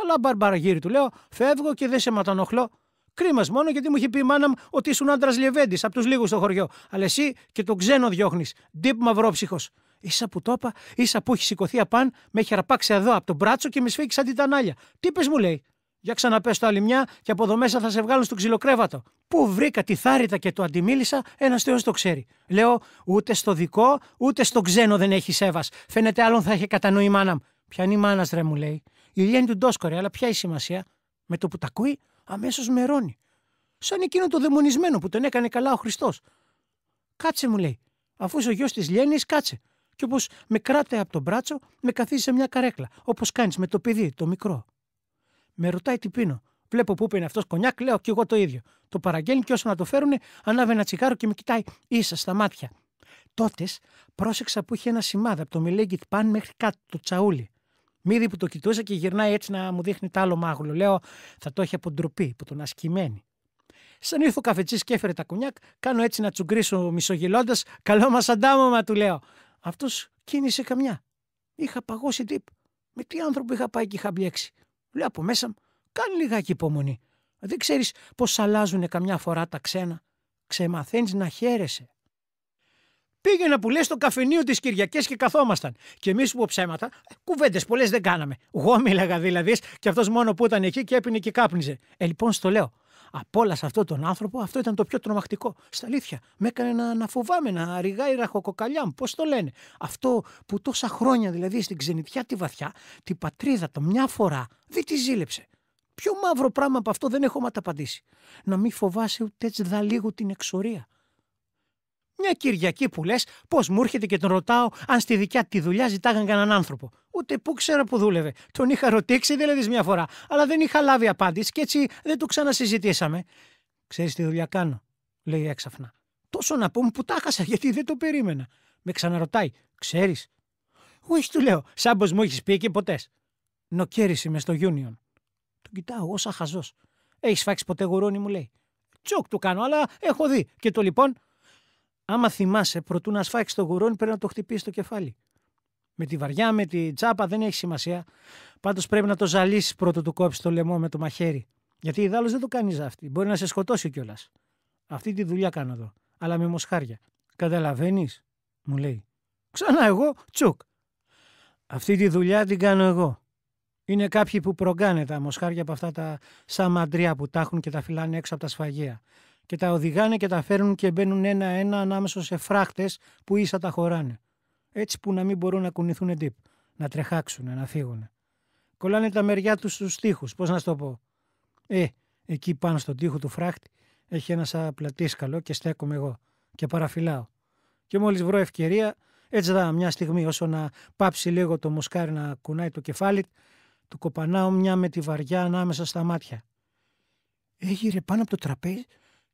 Καλά, γύρι του λέω, φεύγω και δεν σε ματανοχλώ. Κρίμα μόνο γιατί μου είχε πει η μάνα μου ότι ήσουν άντρας λεβέντη από τους λίγους στο χωριό. Αλλά εσύ και τον ξένο διώχνεις. Ντύπ μαυρόψυχος. Ίσα που το είπα, ίσα που έχει σηκωθεί απάν, με έχει αρπάξει εδώ από τον μπράτσο και με σφίξει σαν τιτανάλια. Τι πες μου λέει. Για ξαναπες το άλλη μια και από εδώ μέσα θα σε βγάλουν στο ξυλοκρέβατο. Πού βρήκα τη θάρητα και το αντιμίλησα, ένας θεός το ξέρει. Λέω, ούτε στο δικό, ούτε στο ξένο δεν έχεις σέβας. Φαίνεται άλλον θα έχει κατανοεί μάνα μου. είναι η μάνας, ρε μου λέει. Η Λιέννη του ντόσκορε, αλλά ποια η σημασία. Με το που τα ακούει, αμέσως μερώνει. Σαν εκείνο το δαιμονισμένο που τον έκανε καλά ο Χριστός. Κάτσε, μου λέει. Αφού είσαι ο γιος της Λιέννη, κάτσε. Και όπως με κράτε από τον μπράτσο, με καθίσεις σε μια καρέκλα. Όπως κάνεις με το παιδί, το μικρό. Με ρωτάει τι πίνω. Βλέπω που είναι αυτός κονιάκ, λέω κι εγώ το ίδιο. Το παραγγέλνει και όσο να το φέρουνε, ανάβει ένα τσιγάρο και με κοιτάει ίσα στα μάτια. Τότες πρόσεξα που είχε ένα σημάδι από το Μιλέγκιτ Παν μέχρι κάτω το τσαούλι μύδι που το κοιτούσε και γυρνάει έτσι να μου δείχνει τ' άλλο μάγουλο. Λέω, θα το έχει από ντροπή, που τον ασκημένη. Σαν ήρθε ο καφετζής και έφερε τα κουνιάκ, κάνω έτσι να τσουγκρίσω μισογελώντας. Καλό μας αντάμωμα, του λέω. Αυτός κίνησε καμιά. Είχα παγώσει τύπ. Με τι άνθρωπο είχα πάει και είχα μπλέξει. Λέω από μέσα μου, κάνει λιγάκι υπομονή. Δεν ξέρεις πώς αλλάζουν καμιά φορά τα ξένα. Ξεμαθαίνεις να χαίρεσαι. Πήγε να λέει στο καφενείο τις Κυριακές και καθόμασταν. Και εμείς που ψέματα, ε, κουβέντες πολλές δεν κάναμε. Εγώ μίλαγα δηλαδή, και αυτός μόνο που ήταν εκεί και έπινε και κάπνιζε. Ε, λοιπόν, στο λέω. Από όλα σε αυτόν τον άνθρωπο, αυτό ήταν το πιο τρομακτικό. Στα αλήθεια, με έκανε να, να φοβάμαι, να ρηγάει ραχοκοκαλιά μου. Πώς το λένε. Αυτό που τόσα χρόνια δηλαδή στην ξενιτιά τη βαθιά, την πατρίδα το μια φορά δεν τη ζήλεψε. Πιο μαύρο πράγμα από αυτό δεν έχω ματαπαντήσει. Να μην φοβάσαι ούτε έτσι λίγο την εξορία. Μια Κυριακή που λες, πώς μου έρχεται και τον ρωτάω αν στη δικιά τη δουλειά ζητάγαν κανέναν άνθρωπο. Ούτε που ξέρω που δούλευε. Τον είχα ρωτήξει δηλαδή μια φορά, αλλά δεν είχα λάβει απάντηση και έτσι δεν το ξανασυζητήσαμε. Ξέρεις τι δουλειά κάνω, λέει έξαφνα. Τόσο να πούμε που τα χάσα γιατί δεν το περίμενα. Με ξαναρωτάει, ξέρεις. Όχι, του λέω, σαν πω μου έχεις πει και ποτέ. μες στο Union. Τον κοιτάω, εγώ χαζός. Έχεις φάξει ποτέ γουρούνι, μου λέει. Τσοκ του κάνω, αλλά έχω δει. Και το λοιπόν, άμα θυμάσαι, προτού να σφάξεις το γουρόνι, πρέπει να το χτυπήσεις το κεφάλι. Με τη βαριά, με τη τσάπα, δεν έχει σημασία. Πάντως πρέπει να το ζαλίσεις πρώτο του κόψεις το λαιμό με το μαχαίρι. Γιατί η δεν το κάνεις αυτή. Μπορεί να σε σκοτώσει κιόλας. Αυτή τη δουλειά κάνω εδώ. Αλλά με μοσχάρια. Καταλαβαίνεις, μου λέει. Ξανά εγώ, τσουκ. Αυτή τη δουλειά την κάνω εγώ. Είναι κάποιοι που προγκάνε τα μοσχάρια από αυτά τα σαμαντρία που τα και τα φυλάνε έξω από τα σφαγεία και τα οδηγάνε και τα φέρνουν και μπαίνουν ένα-ένα ανάμεσα σε φράχτες που ίσα τα χωράνε. Έτσι που να μην μπορούν να κουνηθούν εντύπ, να τρεχάξουν, να φύγουν. Κολλάνε τα μεριά τους στους τοίχου, πώς να σου το πω. Ε, εκεί πάνω στον τοίχο του φράχτη έχει ένας σαν πλατήσκαλο και στέκομαι εγώ και παραφυλάω. Και μόλις βρω ευκαιρία, έτσι δα μια στιγμή, όσο να πάψει λίγο το μοσκάρι... να κουνάει το κεφάλι, του κοπανάω μια με τη βαριά ανάμεσα στα μάτια. Έγειρε πάνω από το τραπέζι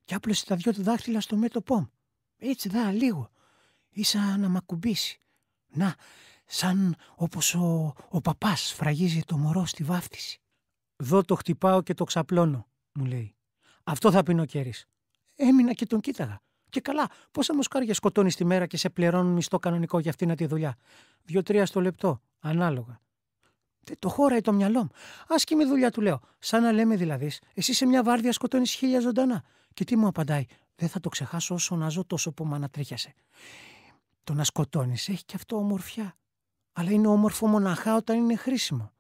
και άπλωσε τα δυο του δάχτυλα στο μέτωπό μου. Έτσι δά, λίγο. Ίσα να μ' ακουμπήσει. Να, σαν όπως ο, ο παπάς το μωρό στη βάφτιση. «Δω το χτυπάω και το ξαπλώνω», μου λέει. «Αυτό θα πίνω κέρις». Έμεινα και τον κοίταγα. Και καλά, πόσα μοσκάρια σκοτώνεις τη μέρα και σε πληρώνουν μισθό κανονικό για αυτήν τη δουλειά. Δύο-τρία στο λεπτό, ανάλογα. Ε, το χώρα το μυαλό μου. με δουλειά του λέω. Σαν να λέμε δηλαδή, εσύ σε μια βάρδια σκοτώνεις χίλια ζωντανά. Και τι μου απαντάει, Δεν θα το ξεχάσω όσο να ζω τόσο που με Το να σκοτώνεις έχει και αυτό ομορφιά. Αλλά είναι όμορφο μοναχά όταν είναι χρήσιμο.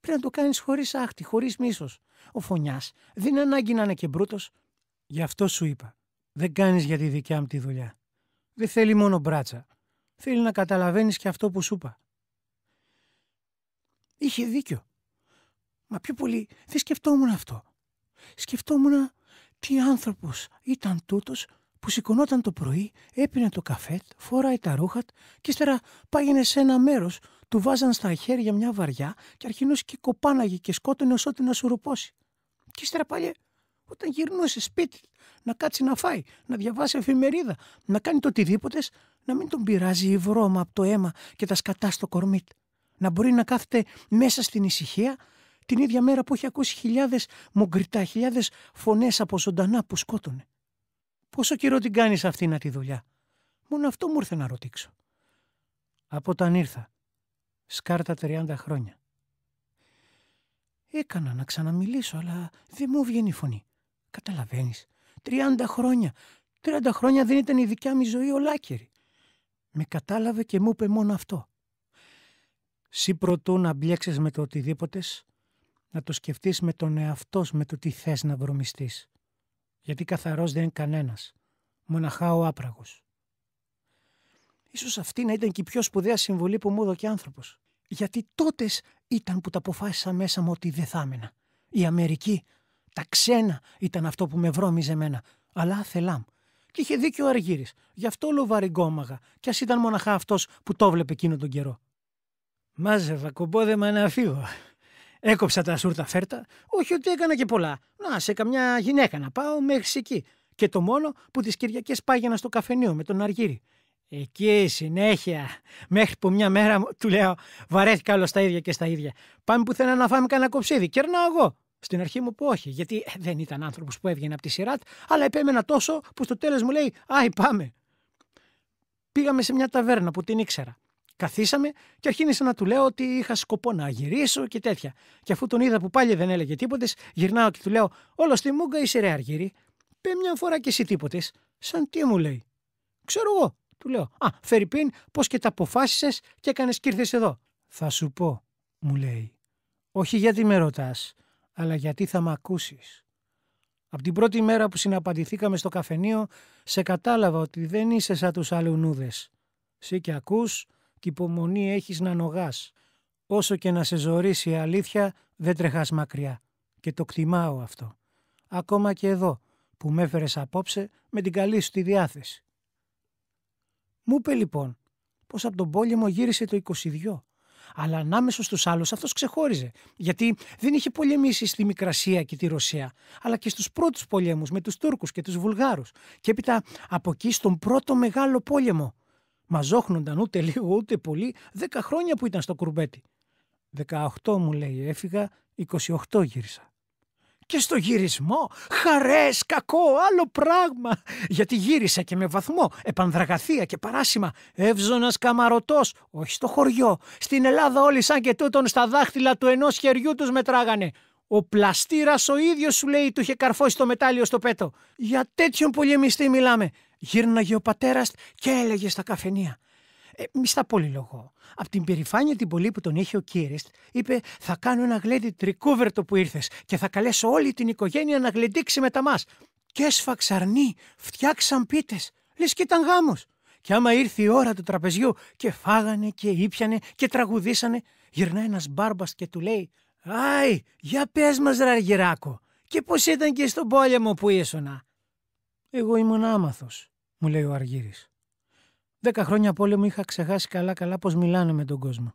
Πρέπει να το κάνεις χωρίς άχτη, χωρίς μίσος. Ο φωνιάς δεν είναι ανάγκη να είναι και μπρούτος. Γι' αυτό σου είπα. Δεν κάνεις για τη δικιά μου τη δουλειά. Δεν θέλει μόνο μπράτσα. Θέλει να καταλαβαίνεις και αυτό που σου είπα. Είχε δίκιο. Μα πιο πολύ δεν σκεφτόμουν αυτό. Σκεφτόμουν τι άνθρωπος ήταν τούτος που σηκωνόταν το πρωί, έπινε το καφέ, φοράει τα ρούχα και ύστερα πάγαινε σε ένα μέρος, του βάζαν στα χέρια μια βαριά και αρχινούσε και κοπάναγε και σκότωνε ως ό,τι να σουρουπώσει. Και ύστερα πάλι όταν γυρνούσε σπίτι, να κάτσει να φάει, να διαβάσει εφημερίδα, να κάνει το οτιδήποτε, να μην τον πειράζει η βρώμα από το αίμα και τα σκατά στο κορμίτ να μπορεί να κάθεται μέσα στην ησυχία την ίδια μέρα που έχει ακούσει χιλιάδες μογκριτά, χιλιάδες φωνές από ζωντανά που σκότωνε. Πόσο καιρό την κάνεις αυτήν τη δουλειά. Μόνο αυτό μου ήρθε να ρωτήξω. Από όταν ήρθα. Σκάρτα 30 χρόνια. Έκανα να ξαναμιλήσω, αλλά δεν μου βγαίνει η φωνή. Καταλαβαίνεις. 30 χρόνια. 30 χρόνια δεν ήταν η δικιά μου ζωή ολάκερη. Με κατάλαβε και μου είπε μόνο αυτό. Συ προτού να μπλέξεις με το οτιδήποτε, να το σκεφτείς με τον εαυτό με το τι θες να βρωμιστείς. Γιατί καθαρός δεν είναι κανένας. Μοναχά ο άπραγος. Ίσως αυτή να ήταν και η πιο σπουδαία συμβολή που μου έδωκε άνθρωπος, Γιατί τότες ήταν που τα αποφάσισα μέσα μου ότι δεν θα έμενα. Η Αμερική, τα ξένα ήταν αυτό που με βρώμιζε εμένα. Αλλά θελάμ. Και είχε δίκιο ο Αργύρης. Γι' αυτό λοβαριγκόμαγα. Κι ας ήταν μοναχά αυτός που το βλέπε εκείνο τον καιρό. Μάζευα κομπόδεμα να φύγω. Έκοψα τα σούρτα φέρτα, όχι ότι έκανα και πολλά. Να, σε καμιά γυναίκα να πάω μέχρι εκεί. Και το μόνο που τις Κυριακές πάγαινα στο καφενείο με τον Αργύρι. Εκεί συνέχεια, μέχρι που μια μέρα του λέω βαρέθηκα όλο στα ίδια και στα ίδια. Πάμε που θέλω να φάμε κανένα κοψίδι. Κερνάω εγώ. Στην αρχή μου που όχι, γιατί ε, δεν ήταν άνθρωπος που έβγαινε από τη σειρά του, αλλά επέμενα τόσο που στο τέλος μου λέει Άι, πάμε. Πήγαμε σε μια ταβέρνα που την ήξερα. Καθίσαμε και αρχίνησα να του λέω ότι είχα σκοπό να γυρίσω και τέτοια. Και αφού τον είδα που πάλι δεν έλεγε τίποτες, γυρνάω και του λέω: Όλο στη μούγκα είσαι ρε αργύρι. Πε μια φορά και εσύ τίποτες. Σαν τι μου λέει. Ξέρω εγώ, του λέω. Α, Φερρυπίν, πώς και τα αποφάσισες και έκανες και ήρθες εδώ. Θα σου πω, μου λέει. Όχι γιατί με ρωτάς, αλλά γιατί θα με ακούσει. Από την πρώτη μέρα που συναπαντηθήκαμε στο καφενείο, σε κατάλαβα ότι δεν είσαι σαν τους αλουνούδε. Σύ και ακούς, και υπομονή έχεις να νογάς. Όσο και να σε ζωρίσει η αλήθεια, δεν τρεχάς μακριά. Και το κτιμάω αυτό. Ακόμα και εδώ, που με έφερες απόψε με την καλή σου τη διάθεση. Μου είπε λοιπόν πως από τον πόλεμο γύρισε το 22. Αλλά ανάμεσα στους άλλους αυτός ξεχώριζε, γιατί δεν είχε πολεμήσει στη Μικρασία και τη Ρωσία, αλλά και στους πρώτους πολέμους με τους Τούρκους και τους Βουλγάρους και έπειτα από εκεί στον πρώτο μεγάλο πόλεμο μαζόχνονταν ούτε λίγο ούτε πολύ, δέκα χρόνια που ήταν στο κουρμπέτι. 18 μου λέει έφυγα, 28 γύρισα. Και στο γυρισμό, χαρές, κακό, άλλο πράγμα. Γιατί γύρισα και με βαθμό, επανδραγαθία και παράσημα. Εύζωνας καμαρωτός, όχι στο χωριό. Στην Ελλάδα όλοι σαν και τούτον στα δάχτυλα του ενός χεριού τους μετράγανε. Ο πλαστήρας ο ίδιος σου λέει του είχε καρφώσει το μετάλλιο στο πέτο. Για τέτοιον πολεμιστή μιλάμε γύρναγε ο πατέρα και έλεγε στα καφενεία. Ε, μη στα λόγο. Από την περηφάνεια την πολύ που τον είχε ο Κύριστ, είπε: Θα κάνω ένα γλέντι τρικούβερτο που ήρθες και θα καλέσω όλη την οικογένεια να γλεντήξει μετά μα. Και αρνί, φτιάξαν πίτες. Λες και ήταν γάμος. Και άμα ήρθε η ώρα του τραπεζιού και φάγανε και ήπιανε και τραγουδήσανε, γυρνάει ένας μπάρμπας και του λέει: Άι, για πες μας, Ραργυράκο, και πώς ήταν και στον πόλεμο που ήσουνα. Εγώ ήμουν άμαθος, μου λέει ο Αργύρης. Δέκα χρόνια πόλεμο είχα ξεχάσει καλά-καλά πώς μιλάνε με τον κόσμο.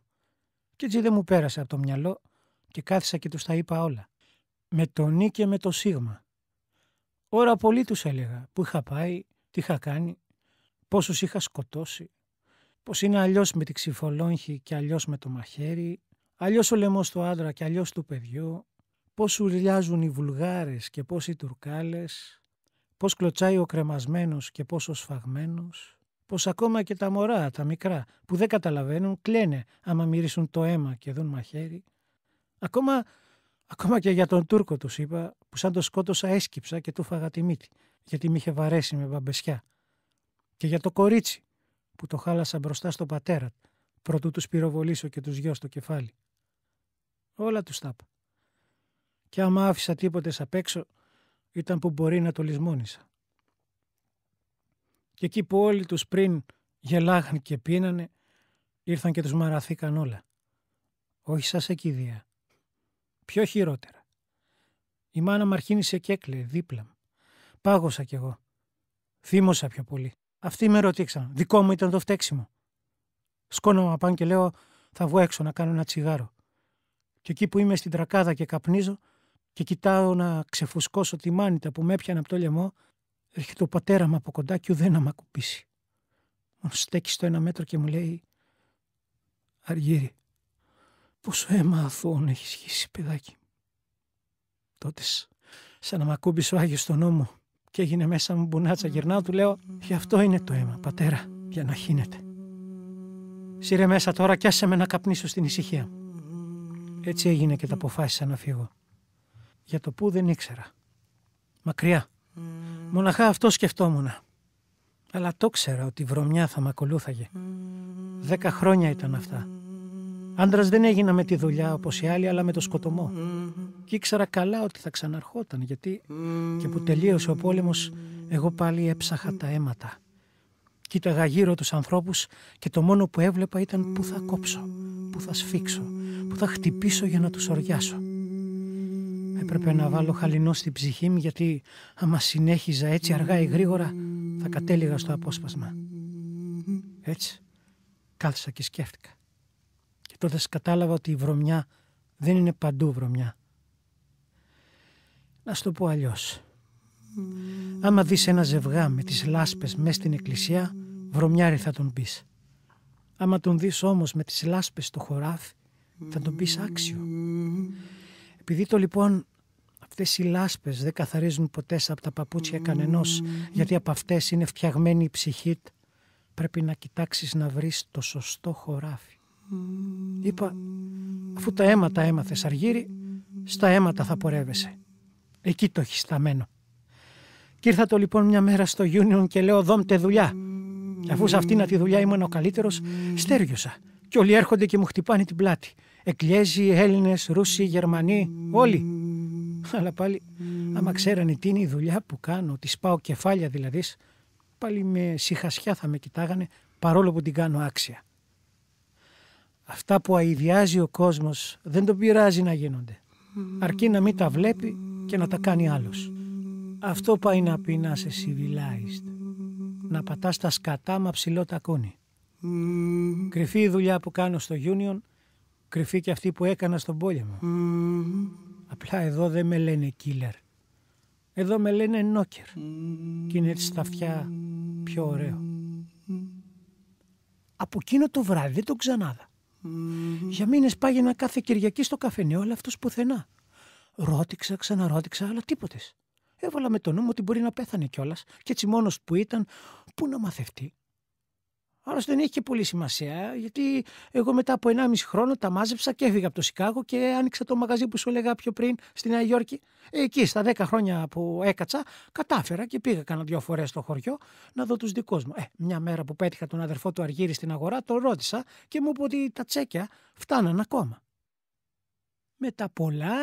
Και έτσι δεν μου πέρασε από το μυαλό και κάθισα και τους τα είπα όλα. Με το νι και με το σίγμα. Ώρα πολύ τους έλεγα που είχα πάει, τι είχα κάνει, πόσους είχα σκοτώσει, Πώ είναι αλλιώς με τη ξυφολόγχη και αλλιώς με το μαχαίρι, Αλλιώς ο λαιμός του άντρα και αλλιώς του παιδιού, πώς ουρλιάζουν οι βουλγάρες και πώ οι Τουρκάλες, πώς κλωτσάει ο κρεμασμένος και πόσο σφαγμένος, πως ακόμα και τα μωρά, τα μικρά, που δεν καταλαβαίνουν, κλαίνε άμα μυρίσουν το αίμα και δουν μαχαίρι. Ακόμα, ακόμα και για τον Τούρκο τους είπα, που σαν το σκότωσα έσκυψα και του φάγα τη μύτη, γιατί μ' είχε βαρέσει με μπαμπεσιά. Και για το κορίτσι, που το χάλασα μπροστά στο πατέρα, προτού τους πυροβολήσω και τους γιο στο κεφάλι. Όλα τους τα Και άμα άφησα τίποτε απ' έξω, ήταν που μπορεί να το λησμόνισα. Και εκεί που όλοι τους πριν γελάγαν και πίνανε, ήρθαν και τους μαραθήκαν όλα. Όχι σας σε κηδεία. Πιο χειρότερα. Η μάνα μου αρχίνησε και έκλαιε δίπλα μου. Πάγωσα κι εγώ. Θύμωσα πιο πολύ. Αυτοί με ρωτήξαν. Δικό μου ήταν το φταίξιμο. Σκόνω απάν και λέω θα βγω έξω να κάνω ένα τσιγάρο. Και εκεί που είμαι στην τρακάδα και καπνίζω, και κοιτάω να ξεφουσκώσω τη μάνιτα που με έπιανε από το λαιμό, έρχεται ο πατέρας μου από κοντά και να με ακουμπήσει. Μου στέκει στο ένα μέτρο και μου λέει «Αργύρι, πόσο αίμα αθώων έχει σχίσει, παιδάκι». Τότε σαν να με ακούμπησε ο Άγιος στον νόμο και έγινε μέσα μου μπουνάτσα γυρνάω, του λέω «Γι' αυτό είναι το αίμα, πατέρα, για να χύνεται». Σύρε μέσα τώρα και άσε με να καπνίσω στην ησυχία Έτσι έγινε και τα αποφάσισα να φύγω για το που δεν ήξερα. Μακριά. Μοναχά αυτό σκεφτόμουν. Αλλά το ξέρα ότι η βρωμιά θα με ακολούθαγε. Δέκα χρόνια ήταν αυτά. Άντρας δεν έγινα με τη δουλειά όπως οι άλλοι, αλλά με το σκοτωμό. Και ήξερα καλά ότι θα ξαναρχόταν, γιατί και που τελείωσε ο πόλεμος, εγώ πάλι έψαχα τα αίματα. Κοίταγα γύρω τους ανθρώπους και το μόνο που έβλεπα ήταν που θα κόψω, που θα σφίξω, που θα χτυπήσω για να τους οριάσω. Πρέπει να βάλω χαλινό στην ψυχή μου γιατί άμα συνέχιζα έτσι αργά ή γρήγορα θα κατέληγα στο απόσπασμα. Έτσι κάθισα και σκέφτηκα. Και τότε κατάλαβα ότι η βρωμιά δεν είναι παντού βρωμιά. Να σου το πω αλλιώς. Άμα δεις ένα ζευγά με τις λάσπες μέσα στην εκκλησία, βρωμιάρι θα τον πεις. Άμα τον δεις όμως με τις λάσπες στο χωράφι, θα τον πεις άξιο. Επειδή το λοιπόν αυτές οι λάσπες δεν καθαρίζουν ποτέ από τα παπούτσια κανενός, γιατί από αυτές είναι φτιαγμένη η ψυχή Πρέπει να κοιτάξεις να βρεις το σωστό χωράφι. Mm. Είπα, αφού τα αίματα έμαθες αργύρι, στα αίματα θα πορεύεσαι. Εκεί το έχεις σταμένο. Και ήρθα το λοιπόν μια μέρα στο Union και λέω δόμτε δουλειά. αφού σε αυτήν τη δουλειά ήμουν ο καλύτερος, στέριωσα... Και όλοι έρχονται και μου χτυπάνε την πλάτη. Εκλέζοι, Έλληνες, Ρούσοι, Γερμανοί, όλοι. *laughs* Αλλά πάλι, άμα ξέρανε τι είναι η δουλειά που κάνω, τη σπάω κεφάλια δηλαδή, πάλι με συχασιά θα με κοιτάγανε παρόλο που την κάνω άξια. Αυτά που αειδιάζει ο κόσμος δεν τον πειράζει να γίνονται. Αρκεί να μην τα βλέπει και να τα κάνει άλλος. Αυτό πάει να πει να σε civilized. Να πατάς τα σκατά μα ψηλό τακούνι. Κρυφή η δουλειά που κάνω στο Union, κρυφή και αυτή που έκανα στον πόλεμο. Απλά εδώ δεν με λένε killer. Εδώ με λένε νόκερ. Και είναι έτσι στα αυτιά πιο ωραίο. Από εκείνο το βράδυ δεν τον ξανάδα. Για μήνες πάγαινα κάθε Κυριακή στο καφενείο, ναι, αλλά αυτός πουθενά. Ρώτηξα, ξαναρώτηξα, αλλά τίποτες. Έβαλα με το νου μου ότι μπορεί να πέθανε κιόλας, και έτσι μόνος που ήταν, πού να μαθευτεί. Άλλωστε δεν έχει και πολύ σημασία, γιατί εγώ μετά από 1,5 χρόνο τα μάζεψα και έφυγα από το Σικάγο και άνοιξα το μαγαζί που σου έλεγα πιο πριν στη Νέα Υόρκη. Εκεί στα 10 χρόνια που έκατσα, κατάφερα και πήγα κάνα δύο φορές στο χωριό να δω τους δικούς μου. Ε, μια μέρα που πέτυχα τον αδερφό του Αργύρη στην αγορά, τον ρώτησα και μου είπε ότι τα τσέκια φτάναν ακόμα. Μετά πολλά,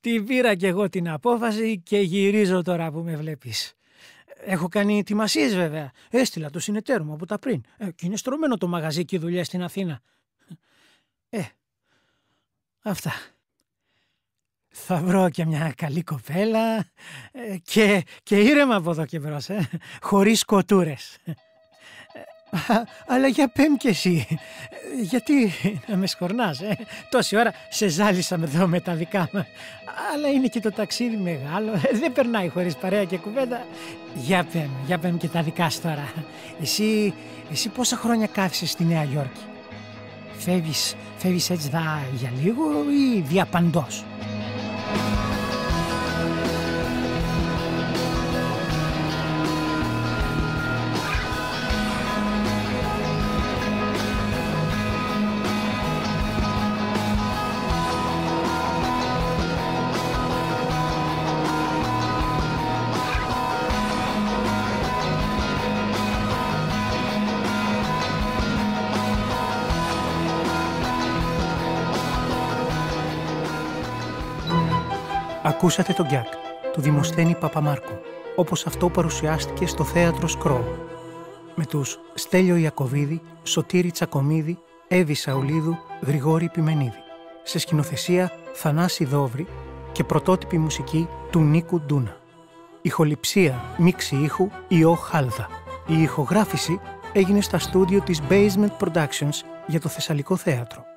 τη πήρα κι εγώ την απόφαση και γυρίζω τώρα που με βλέπεις. Έχω κάνει ετοιμασίες βέβαια. Έστειλα το συνεταίρο μου από τα πριν. Ε, είναι στρωμένο το μαγαζί και η δουλειά στην Αθήνα. Ε, αυτά. Θα βρω και μια καλή κοπέλα ε, και, και ήρεμα από εδώ και μπρος, ε, χωρίς κοτούρες αλλά για πέμ και εσύ. Γιατί να με σκορνάς, ε? Τόση ώρα σε ζάλισα εδώ με τα δικά μου. Αλλά είναι και το ταξίδι μεγάλο. Ε, δεν περνάει χωρίς παρέα και κουβέντα. Για πέμ, για πέμ και τα δικά σου τώρα. Εσύ, εσύ πόσα χρόνια κάθισες στη Νέα Υόρκη. Φεύγεις, φεύγεις έτσι δα για λίγο ή διαπαντός. Ακούσατε τον Γκιάκ, του Δημοσθένη Παπαμάρκου, όπως αυτό παρουσιάστηκε στο θέατρο Σκρό. Με τους Στέλιο Ιακωβίδη, Σωτήρη Τσακομίδη, Εύη Σαουλίδου, Γρηγόρη Πιμενίδη. Σε σκηνοθεσία Θανάση Δόβρη και πρωτότυπη μουσική του Νίκου Ντούνα. Ηχοληψία μίξη ήχου Ιω Χάλδα. Η ηχογράφηση έγινε στα στούντιο της Basement Productions για το Θεσσαλικό Θέατρο.